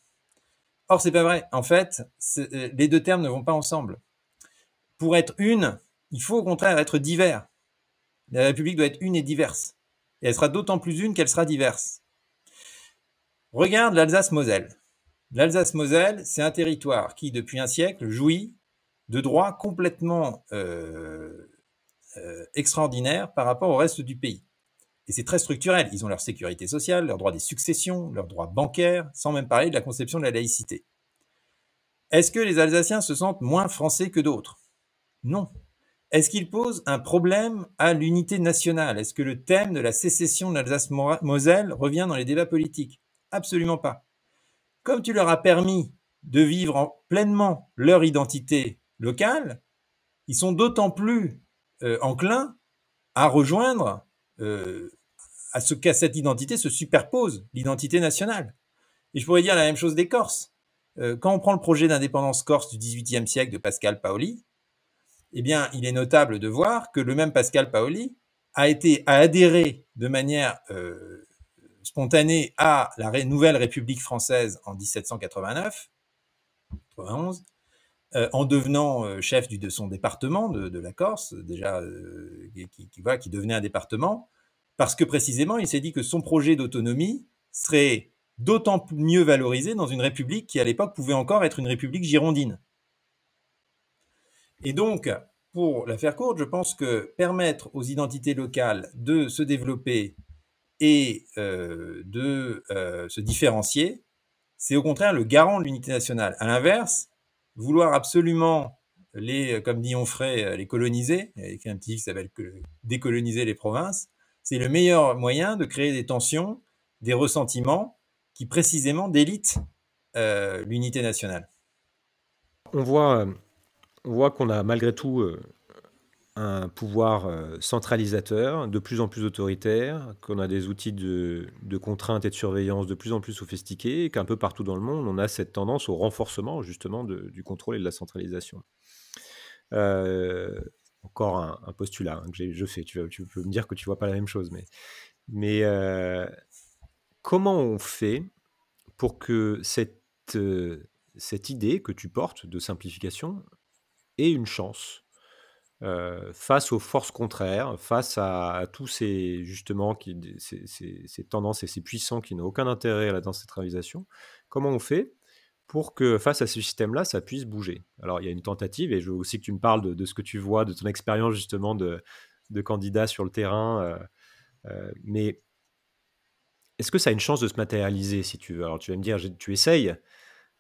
Or, c'est pas vrai. En fait, euh, les deux termes ne vont pas ensemble. Pour être une, il faut au contraire être divers. La République doit être une et diverse. Et elle sera d'autant plus une qu'elle sera diverse. Regarde l'Alsace-Moselle. L'Alsace-Moselle, c'est un territoire qui, depuis un siècle, jouit de droits complètement euh, euh, extraordinaires par rapport au reste du pays. Et c'est très structurel. Ils ont leur sécurité sociale, leur droit des successions, leur droit bancaire, sans même parler de la conception de la laïcité. Est-ce que les Alsaciens se sentent moins français que d'autres Non. Est-ce qu'ils posent un problème à l'unité nationale Est-ce que le thème de la sécession de lalsace moselle revient dans les débats politiques Absolument pas. Comme tu leur as permis de vivre pleinement leur identité locales, ils sont d'autant plus euh, enclins à rejoindre, euh, à ce qu'à cette identité se superpose l'identité nationale. Et je pourrais dire la même chose des Corses. Euh, quand on prend le projet d'indépendance corse du XVIIIe siècle de Pascal Paoli, eh bien, il est notable de voir que le même Pascal Paoli a été à adhéré de manière spontanée à la nouvelle République française en 1789, 91, euh, en devenant euh, chef de son département de, la Corse, déjà euh, qui, devenait un département, parce que précisément il s'est dit que son projet d'autonomie serait d'autant mieux valorisé dans une république qui à l'époque pouvait encore être une république girondine. Et donc, pour la faire courte, je pense que permettre aux identités locales de se développer et de se différencier, c'est au contraire le garant de l'unité nationale. À l'inverse, vouloir absolument les, euh, comme dit Onfray, euh, les coloniser, il un petit qui s'appelle Décoloniser les provinces, c'est le meilleur moyen de créer des tensions, des ressentiments qui précisément délitent euh, l'unité nationale. On voit, on voit qu'on a malgré tout un pouvoir euh, centralisateur, de plus en plus autoritaire, qu'on a des outils de, de, contrainte et de surveillance de plus en plus sophistiqués, qu'un peu partout dans le monde, on a cette tendance au renforcement justement du contrôle et de la centralisation. Euh, encore un, postulat hein, que je fais, tu, peux me dire que tu vois pas la même chose, mais, mais euh, comment on fait pour que cette, cette idée que tu portes de simplification ait une chance euh, face aux forces contraires, face à, tous ces justement qui, ces, tendances et ces puissants qui n'ont aucun intérêt à la décentralisation, comment on fait pour que face à ce système-là, ça puisse bouger Alors il y a une tentative, et je veux aussi que tu me parles de, ce que tu vois, de ton expérience justement de, de candidat sur le terrain, euh, euh, mais est-ce que ça a une chance de se matérialiser si tu veux Alors tu vas me dire, tu essayes,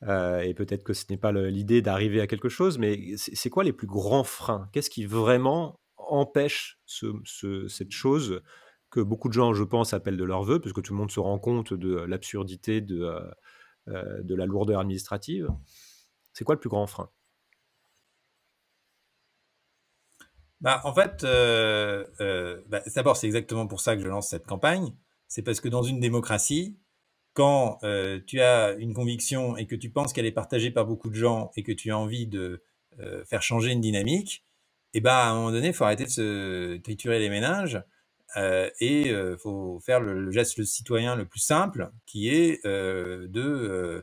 euh, et peut-être que ce n'est pas l'idée d'arriver à quelque chose, mais c'est quoi les plus grands freins Qu'est-ce qui vraiment empêche cette chose que beaucoup de gens, je pense, appellent de leur vœu, puisque tout le monde se rend compte de l'absurdité euh, euh, de, la lourdeur administrative C'est quoi le plus grand frein bah, En fait, bah, d'abord, c'est exactement pour ça que je lance cette campagne. C'est parce que dans une démocratie, quand euh, tu as une conviction et que tu penses qu'elle est partagée par beaucoup de gens et que tu as envie de euh, faire changer une dynamique, eh ben, à un moment donné, il faut arrêter de se triturer les ménages euh, et il faut faire le, geste le citoyen le plus simple, qui est de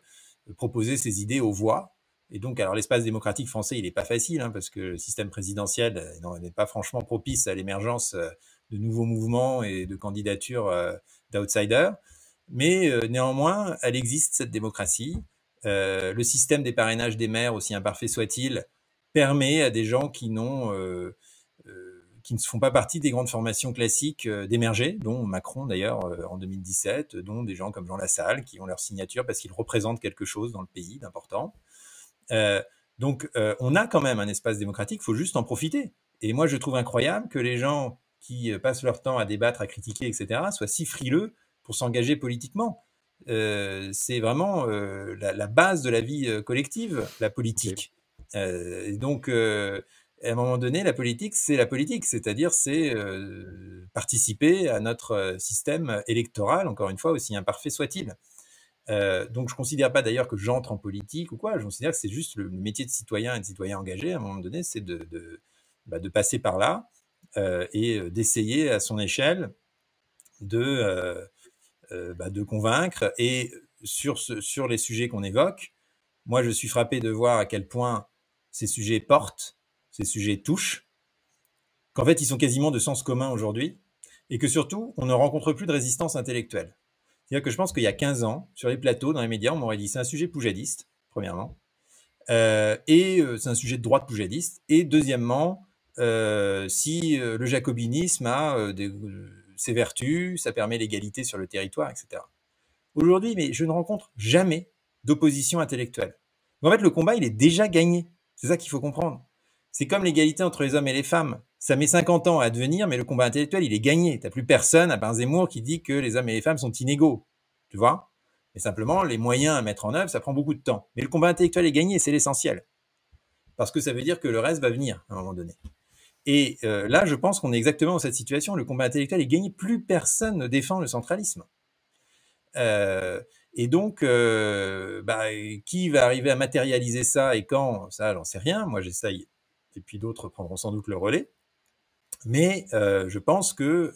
proposer ses idées aux voix. Et donc, alors l'espace démocratique français, il n'est pas facile, hein, parce que le système présidentiel n'est pas franchement propice à l'émergence de nouveaux mouvements et de candidatures d'outsiders. Mais euh, néanmoins, elle existe, cette démocratie. Euh, le système des parrainages des maires, aussi imparfait soit-il, permet à des gens qui n'ont, euh, euh qui ne font pas partie des grandes formations classiques d'émerger, dont Macron d'ailleurs en 2017, dont des gens comme Jean Lassalle qui ont leur signature parce qu'ils représentent quelque chose dans le pays d'important. donc on a quand même un espace démocratique, il faut juste en profiter. Et moi je trouve incroyable que les gens qui passent leur temps à débattre, à critiquer, etc., soient si frileux pour s'engager politiquement. Euh, c'est vraiment euh, la, base de la vie euh, collective, la politique. Euh, et donc, euh, à un moment donné, la politique, c'est la politique, c'est-à-dire c'est euh, participer à notre système électoral, encore une fois, aussi imparfait soit-il. donc, je ne considère pas d'ailleurs que j'entre en politique ou quoi, je considère que c'est juste le, métier de citoyen et de citoyen engagé, à un moment donné, c'est de, de, bah, de passer par là et d'essayer à son échelle de euh, bah, de convaincre. Et sur, sur les sujets qu'on évoque, moi, je suis frappé de voir à quel point ces sujets portent, ces sujets touchent, qu'en fait, ils sont quasiment de sens commun aujourd'hui, et que surtout, on ne rencontre plus de résistance intellectuelle. C'est-à-dire que je pense qu'il y a 15 ans, sur les plateaux, dans les médias, on m'aurait dit c'est un sujet poujadiste, premièrement, euh, et euh, c'est un sujet de droite poujadiste, et deuxièmement, si le jacobinisme a des ses vertus, ça permet l'égalité sur le territoire, etc. Aujourd'hui, mais je ne rencontre jamais d'opposition intellectuelle. en fait, le combat, il est déjà gagné. C'est ça qu'il faut comprendre. C'est comme l'égalité entre les hommes et les femmes. Ça met 50 ans à devenir, mais le combat intellectuel, il est gagné. T'as plus personne à Zemmour, qui dit que les hommes et les femmes sont inégaux. Tu vois? Mais simplement, les moyens à mettre en œuvre, ça prend beaucoup de temps. Mais le combat intellectuel est gagné, c'est l'essentiel. Parce que ça veut dire que le reste va venir à un moment donné. Et euh, là, je pense qu'on est exactement dans cette situation. Le combat intellectuel est gagné. Plus personne ne défend le centralisme. Euh, et donc, euh, bah, qui va arriver à matérialiser ça et quand Ça, j'en sais rien. Moi, j'essaye. Et puis d'autres prendront sans doute le relais. Mais je pense que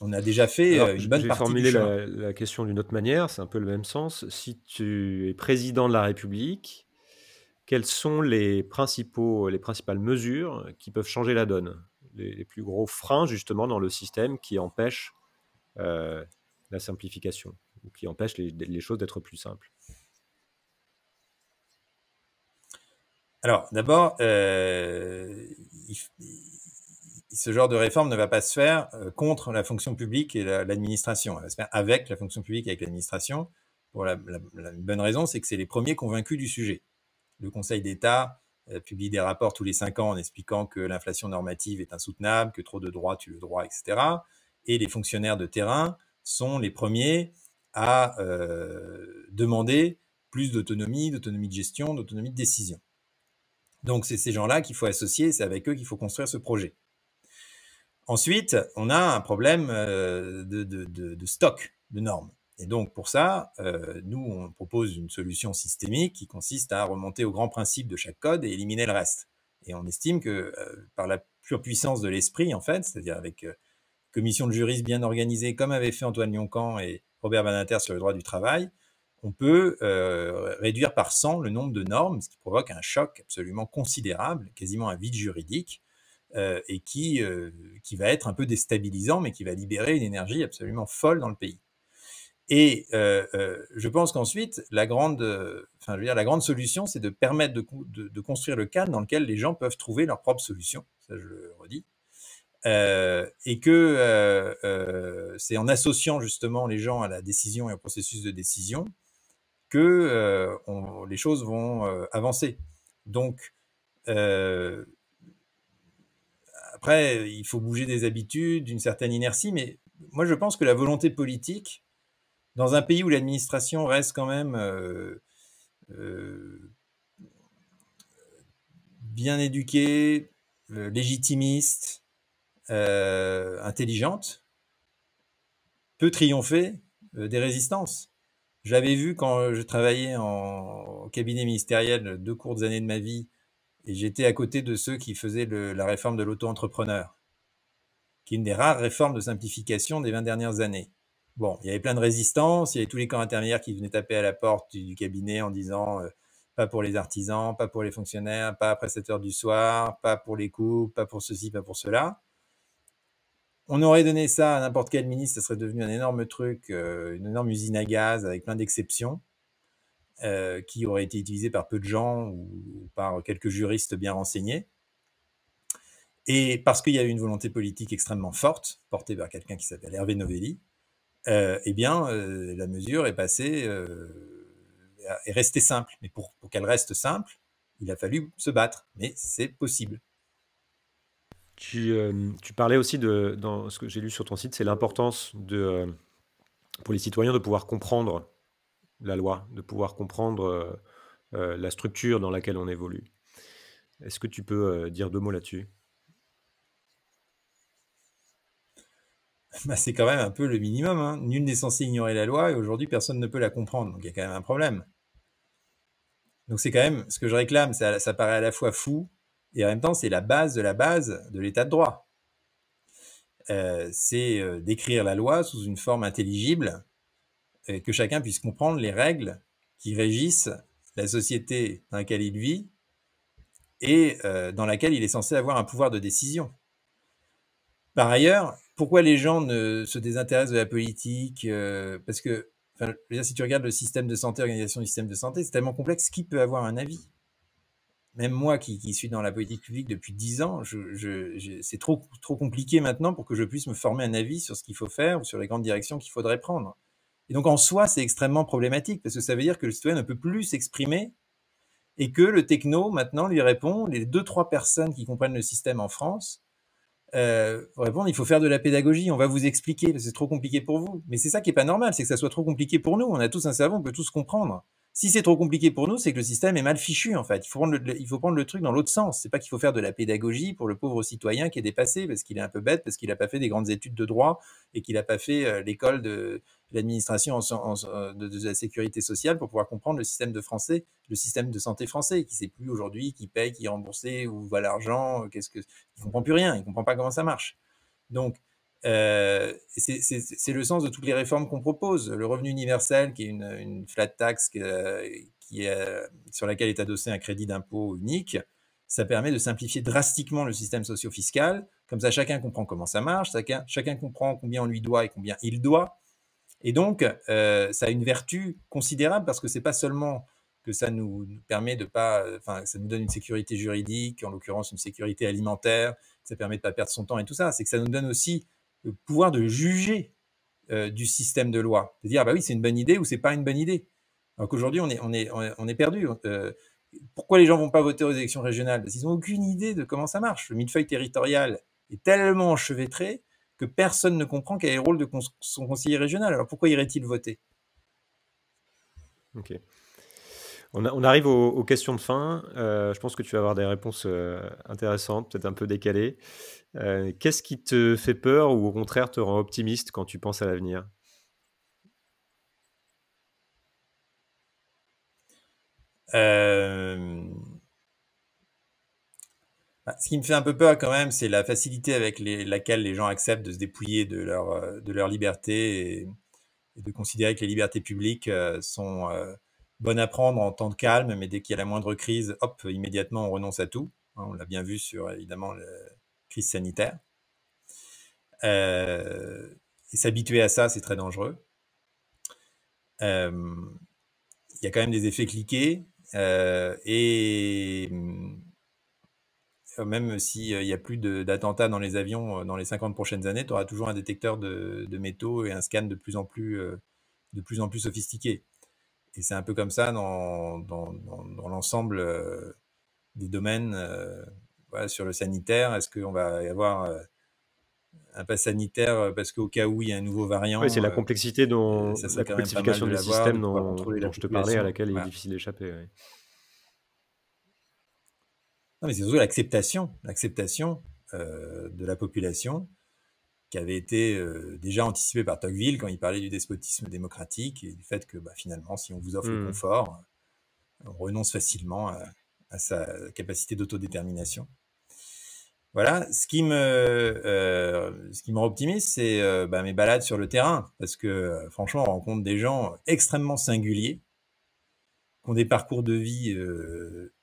on a déjà fait une bonne partie. Je vais la, la question d'une autre manière. C'est un peu le même sens. Si tu es président de la République, quelles sont les, principales mesures qui peuvent changer la donne les, plus gros freins justement dans le système qui empêchent euh, la simplification ou qui empêchent les, choses d'être plus simples Alors d'abord, euh, ce genre de réforme ne va pas se faire euh, contre la fonction publique et l'administration, elle va se faire avec la fonction publique et avec l'administration. Pour la bonne raison, c'est que c'est les premiers convaincus du sujet. Le Conseil d'État euh, publie des rapports tous les cinq ans en expliquant que l'inflation normative est insoutenable, que trop de droits tue le droit, etc. Et les fonctionnaires de terrain sont les premiers à euh, demander plus d'autonomie, d'autonomie de gestion, d'autonomie de décision. Donc c'est ces gens-là qu'il faut associer, c'est avec eux qu'il faut construire ce projet. Ensuite, on a un problème euh, de stock de normes. Et donc pour ça, euh, nous, on propose une solution systémique qui consiste à remonter au grand principe de chaque code et éliminer le reste. Et on estime que euh, par la pure puissance de l'esprit, en fait, c'est-à-dire avec euh, commission de juristes bien organisée, comme avaient fait Antoine Lioncan et Robert Badinter sur le droit du travail, on peut réduire par 100 le nombre de normes, ce qui provoque un choc absolument considérable, quasiment un vide juridique, et qui, qui va être un peu déstabilisant, mais qui va libérer une énergie absolument folle dans le pays. Et euh, euh, je pense qu'ensuite, la grande, euh, enfin, je veux dire, la grande solution, c'est de permettre de, construire le cadre dans lequel les gens peuvent trouver leur propre solution. Ça, je le redis. Euh, et que euh, c'est en associant justement les gens à la décision et au processus de décision que les choses vont avancer. Donc, après, il faut bouger des habitudes, une certaine inertie, mais moi, je pense que la volonté politique dans un pays où l'administration reste quand même euh, euh, bien éduquée, euh, légitimiste, intelligente, peut triompher des résistances. J'avais vu quand je travaillais en, cabinet ministériel deux courtes années de ma vie, et j'étais à côté de ceux qui faisaient la réforme de l'auto-entrepreneur, qui est une des rares réformes de simplification des 20 dernières années. Bon, il y avait plein de résistance, il y avait tous les camps intermédiaires qui venaient taper à la porte du cabinet en disant euh, pas pour les artisans, pas pour les fonctionnaires, pas après 7 heures du soir, pas pour les coups, pas pour ceci, pas pour cela. On aurait donné ça à n'importe quel ministre, ça serait devenu un énorme truc, euh, une énorme usine à gaz avec plein d'exceptions euh, qui aurait été utilisée par peu de gens ou, ou par quelques juristes bien renseignés. Et parce qu'il y a eu une volonté politique extrêmement forte, portée par quelqu'un qui s'appelle Hervé Novelli, euh, eh bien, euh, la mesure est passée, euh, est restée simple. Mais pour, qu'elle reste simple, il a fallu se battre. Mais c'est possible. Tu, parlais aussi de, dans ce que j'ai lu sur ton site, c'est l'importance de, pour les citoyens de pouvoir comprendre la loi, de pouvoir comprendre la structure dans laquelle on évolue. Est-ce que tu peux dire deux mots là-dessus Bah, c'est quand même un peu le minimum. Hein. Nul n'est censé ignorer la loi et aujourd'hui personne ne peut la comprendre. Donc il y a quand même un problème. Donc c'est quand même ce que je réclame, ça, paraît à la fois fou et en même temps c'est la base de la base de l'état de droit. Euh, c'est euh, d'écrire la loi sous une forme intelligible, et euh, que chacun puisse comprendre les règles qui régissent la société dans laquelle il vit et dans laquelle il est censé avoir un pouvoir de décision. Par ailleurs, pourquoi les gens ne se désintéressent de la politique euh, Parce que si tu regardes le système de santé, l'organisation du système de santé, c'est tellement complexe, qui peut avoir un avis Même moi qui, suis dans la politique publique depuis dix ans, c'est trop, trop compliqué maintenant pour que je puisse me former un avis sur ce qu'il faut faire ou sur les grandes directions qu'il faudrait prendre. Et donc en soi, c'est extrêmement problématique parce que ça veut dire que le citoyen ne peut plus s'exprimer et que le techno maintenant lui répond, les deux trois personnes qui comprennent le système en France euh, il faut faire de la pédagogie, on va vous expliquer, c'est trop compliqué pour vous. Mais c'est ça qui est pas normal, c'est que ça soit trop compliqué pour nous. On a tous un cerveau, on peut tous comprendre. Si c'est trop compliqué pour nous, c'est que le système est mal fichu, en fait. Il faut prendre le, il faut prendre truc dans l'autre sens. C'est pas qu'il faut faire de la pédagogie pour le pauvre citoyen qui est dépassé parce qu'il est un peu bête, parce qu'il n'a pas fait des grandes études de droit et qu'il n'a pas fait euh, l'école de l'administration euh, de, la sécurité sociale pour pouvoir comprendre le système de français, le système de santé français, qui sait plus aujourd'hui qui paye, qui est remboursé, où va l'argent, qu'est-ce que, il comprend plus rien, il comprend pas comment ça marche. Donc, euh, c'est le sens de toutes les réformes qu'on propose. Le revenu universel, qui est une, flat tax euh, qui, est, euh, sur laquelle est adossé un crédit d'impôt unique, ça permet de simplifier drastiquement le système socio-fiscal. Comme ça, chacun comprend comment ça marche, chacun, chacun, comprend combien on lui doit et combien il doit. Et donc, ça a une vertu considérable parce que c'est pas seulement que ça nous permet de pas, enfin, ça nous donne une sécurité juridique, en l'occurrence une sécurité alimentaire, ça permet de pas perdre son temps et tout ça. C'est que ça nous donne aussi pouvoir de juger euh, du système de loi, de dire ah bah oui c'est une bonne idée ou c'est pas une bonne idée. Alors qu'aujourd'hui on est on est on est perdu. Euh, pourquoi les gens vont pas voter aux élections régionales Parce qu'ils n'ont aucune idée de comment ça marche. Le millefeuille territorial est tellement enchevêtré que personne ne comprend quel est le rôle de son conseiller régional. Alors pourquoi irait-il voter Ok. On, arrive aux, questions de fin. Euh, je pense que tu vas avoir des réponses euh, intéressantes, peut-être un peu décalées. Euh, qu'est-ce qui te fait peur ou au contraire te rend optimiste quand tu penses à l'avenir bah, Ce qui me fait un peu peur quand même, c'est la facilité avec laquelle les gens acceptent de se dépouiller de leur, de leur liberté et, de considérer que les libertés publiques sont Bon à prendre en temps de calme, mais dès qu'il y a la moindre crise, hop, immédiatement on renonce à tout. Hein, on l'a bien vu sur évidemment la crise sanitaire. Euh, et s'habituer à ça, c'est très dangereux. Euh, il y a quand même des effets cliqués euh, et même s'il n'y a plus d'attentats dans les avions dans les 50 prochaines années, tu auras toujours un détecteur de, métaux et un scan de plus en plus, de plus, en plus sophistiqué. Et c'est un peu comme ça dans, dans, l'ensemble euh, des domaines euh, sur le sanitaire. Est-ce qu'on va y avoir euh, un pass sanitaire parce qu'au cas où il y a un nouveau variant oui, C'est la complexité dont la complexification du système dont, je te parlais, à laquelle il est difficile d'échapper. Non, mais c'est surtout l'acceptation, l'acceptation de la population qui avait été euh, déjà anticipé par Tocqueville quand il parlait du despotisme démocratique et du fait que bah, finalement, si on vous offre le mmh. confort, euh, on renonce facilement à, sa capacité d'autodétermination. Voilà, ce qui me, euh, ce qui me c'est bah, mes balades sur le terrain, parce que franchement, on rencontre des gens extrêmement singuliers, qui ont des parcours de vie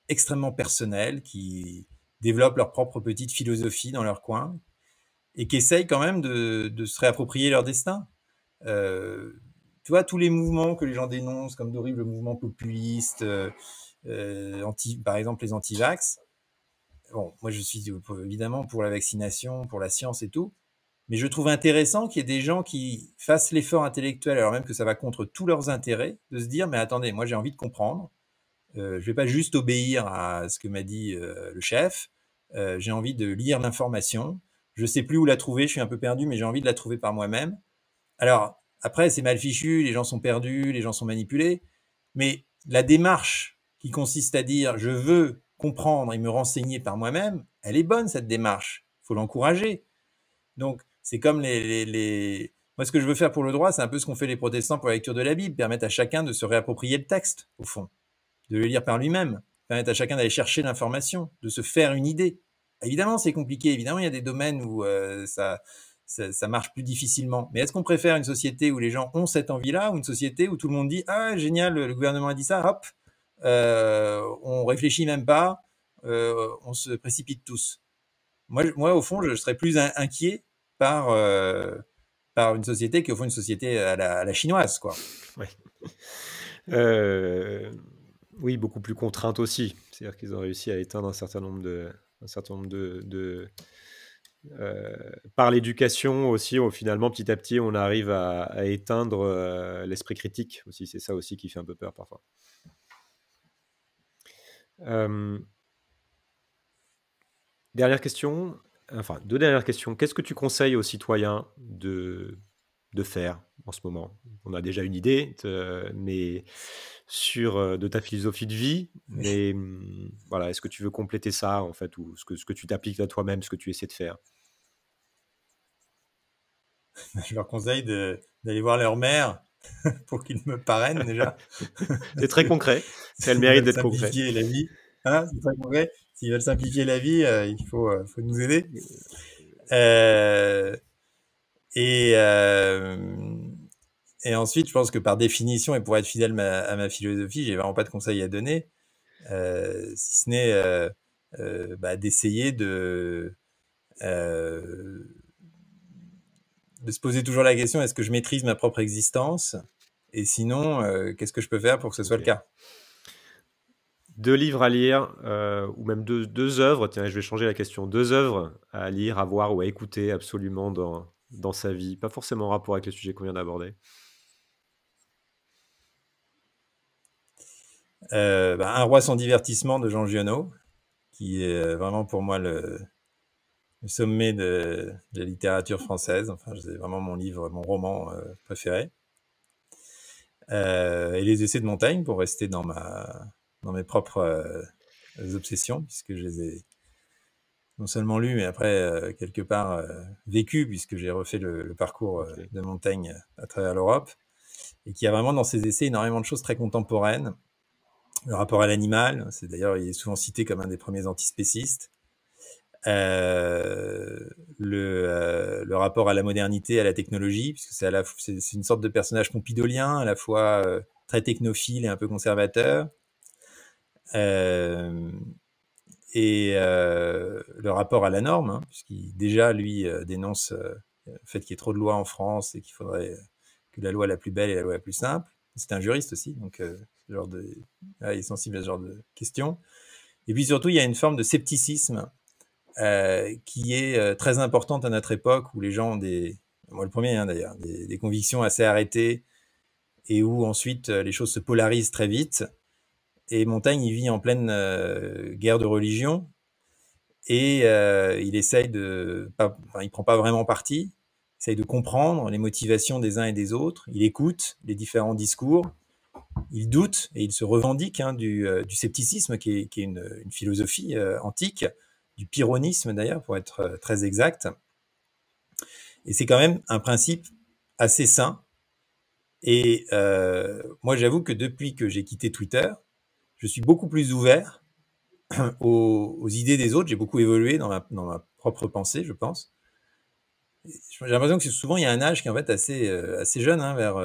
extrêmement personnels, qui développent leur propre petite philosophie dans leur coin, et qui essayent quand même de, se réapproprier leur destin. Euh, tu vois, tous les mouvements que les gens dénoncent, comme d'horribles mouvements populistes, euh, euh, anti, par exemple les anti-vax. Bon, moi je suis évidemment pour la vaccination, pour la science et tout, mais je trouve intéressant qu'il y ait des gens qui fassent l'effort intellectuel, alors même que ça va contre tous leurs intérêts, de se dire, mais attendez, moi j'ai envie de comprendre, je je vais pas juste obéir à ce que m'a dit le chef, j'ai envie de lire l'information, je sais plus où la trouver, je suis un peu perdu, mais j'ai envie de la trouver par moi-même. Alors, après, c'est mal fichu, les gens sont perdus, les gens sont manipulés, mais la démarche qui consiste à dire je veux comprendre et me renseigner par moi-même, elle est bonne cette démarche. Faut l'encourager. Donc, c'est comme les, les, Moi, ce que je veux faire pour le droit, c'est un peu ce qu'ont fait les protestants pour la lecture de la Bible, permettre à chacun de se réapproprier le texte, au fond, de le lire par lui-même, permettre à chacun d'aller chercher l'information, de se faire une idée. Évidemment, c'est compliqué. Évidemment, il y a des domaines où euh, ça, marche plus difficilement. Mais est-ce qu'on préfère une société où les gens ont cette envie-là ou une société où tout le monde dit Ah, génial, le gouvernement a dit ça, hop, euh, on réfléchit même pas, euh, on se précipite tous moi, au fond, je, serais plus inquiet par, une société qu'au fond une société à la, chinoise. Quoi. oui, beaucoup plus contrainte aussi. C'est-à-dire qu'ils ont réussi à éteindre un certain nombre de, un certain nombre de, euh, par l'éducation aussi, finalement, petit à petit, on arrive à, éteindre euh, l'esprit critique aussi. C'est ça aussi qui fait un peu peur parfois. Euh, dernière question, enfin deux dernières questions. Qu'est-ce que tu conseilles aux citoyens de, de faire en ce moment On a déjà une idée, mais sur euh, de ta philosophie de vie. Mais hum, voilà, est-ce que tu veux compléter ça en fait ou ce que, ce que tu t'appliques à toi-même, ce que tu essaies de faire Je leur conseille d'aller voir leur mère pour qu'ils me parrainent déjà. C'est très concret. C'est le mérite d'être concret. la vie, hein S'ils veulent simplifier la vie, euh, il euh, faut, nous aider. et et ensuite, je pense que par définition, et pour être fidèle à ma philosophie, j'ai vraiment pas de conseils à donner, euh, si ce n'est euh, euh, bah, d'essayer de, de se poser toujours la question est-ce que je maîtrise ma propre existence Et sinon, qu'est-ce que je peux faire pour que ce soit le cas deux livres à lire, ou même deux, deux œuvres, tiens, je vais changer la question, deux œuvres à lire, à voir ou à écouter absolument dans, dans sa vie, pas forcément en rapport avec les sujets qu'on vient d'aborder. Euh, bah, un roi sans divertissement de Jean Giono, qui est euh, vraiment pour moi le, sommet de, la littérature française. Enfin, c'est vraiment mon livre, mon roman euh, préféré. et les essais de montagne pour rester dans ma dans mes propres obsessions, puisque je les ai non seulement lus, mais après quelque part vécu, puisque j'ai refait le, parcours de montagne à travers l'Europe, et qui a vraiment dans ses essais énormément de choses très contemporaines le rapport à l'animal. C'est d'ailleurs, il est souvent cité comme un des premiers antispécistes. Euh, le, euh, le, rapport à la modernité, à la technologie, puisque c'est, une sorte de personnage pompidolien, à la fois euh, très technophile et un peu conservateur. et le rapport à la norme, hein, puisqu'il déjà, lui, dénonce le fait qu'il y ait trop de lois en France et qu'il faudrait que la loi la plus belle et la loi la plus simple c'est un juriste aussi, donc euh, genre de, ah, il est sensible à ce genre de questions. Et puis surtout, il y a une forme de scepticisme euh, qui est euh, très importante à notre époque où les gens ont des, moi le premier hein, d'ailleurs, des, convictions assez arrêtées et où ensuite les choses se polarisent très vite. Et Montaigne, il vit en pleine guerre de religion et il essaye de, il prend pas vraiment parti essaye de comprendre les motivations des uns et des autres, il écoute les différents discours, il doute et il se revendique hein, euh, du, scepticisme qui est, une, philosophie euh, antique, du pyrrhonisme d'ailleurs pour être euh, très exact. Et c'est quand même un principe assez sain. Et moi j'avoue que depuis que j'ai quitté Twitter, je suis beaucoup plus ouvert aux, idées des autres, j'ai beaucoup évolué dans ma propre pensée je pense j'ai l'impression que souvent il y a un âge qui est en fait assez, euh, assez jeune, hein, vers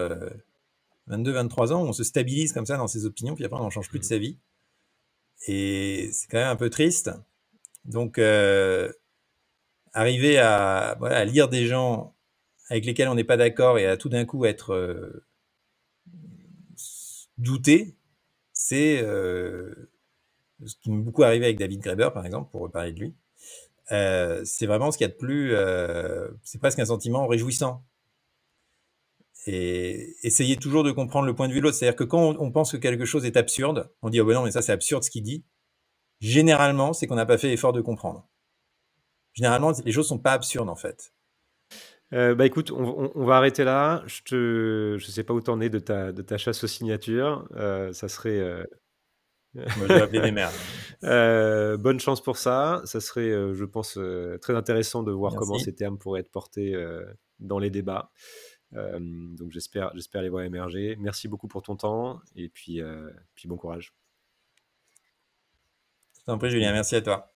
22-23 euh, ans, où on se stabilise comme ça dans ses opinions, puis après on n'en change plus de mmh. sa vie. Et c'est quand même un peu triste. Donc, euh, arriver à, voilà, à, lire des gens avec lesquels on n'est pas d'accord et à tout d'un coup être euh, douté, c'est ce qui m'est beaucoup arrivé avec David Graeber, par exemple, pour parler de lui euh, c'est vraiment ce qu'il y a de plus, euh, c'est presque un sentiment réjouissant. Et essayez toujours de comprendre le point de vue de l'autre. C'est-à-dire que quand on, pense que quelque chose est absurde, on dit oh ben non mais ça c'est absurde ce qu'il dit. Généralement, c'est qu'on n'a pas fait l'effort de comprendre. Généralement, les choses sont pas absurdes en fait. Euh, bah écoute, on, va arrêter là. Je ne je sais pas où t'en es de ta, de ta chasse aux signatures. ça serait Euh, bonne chance pour ça. Ça serait, euh, je pense, euh, très intéressant de voir comment ces termes pourraient être portés dans les débats. donc j'espère, j'espère les voir émerger. Merci beaucoup pour ton temps et puis, puis bon courage. Je t'en prie, Julien. Merci à toi.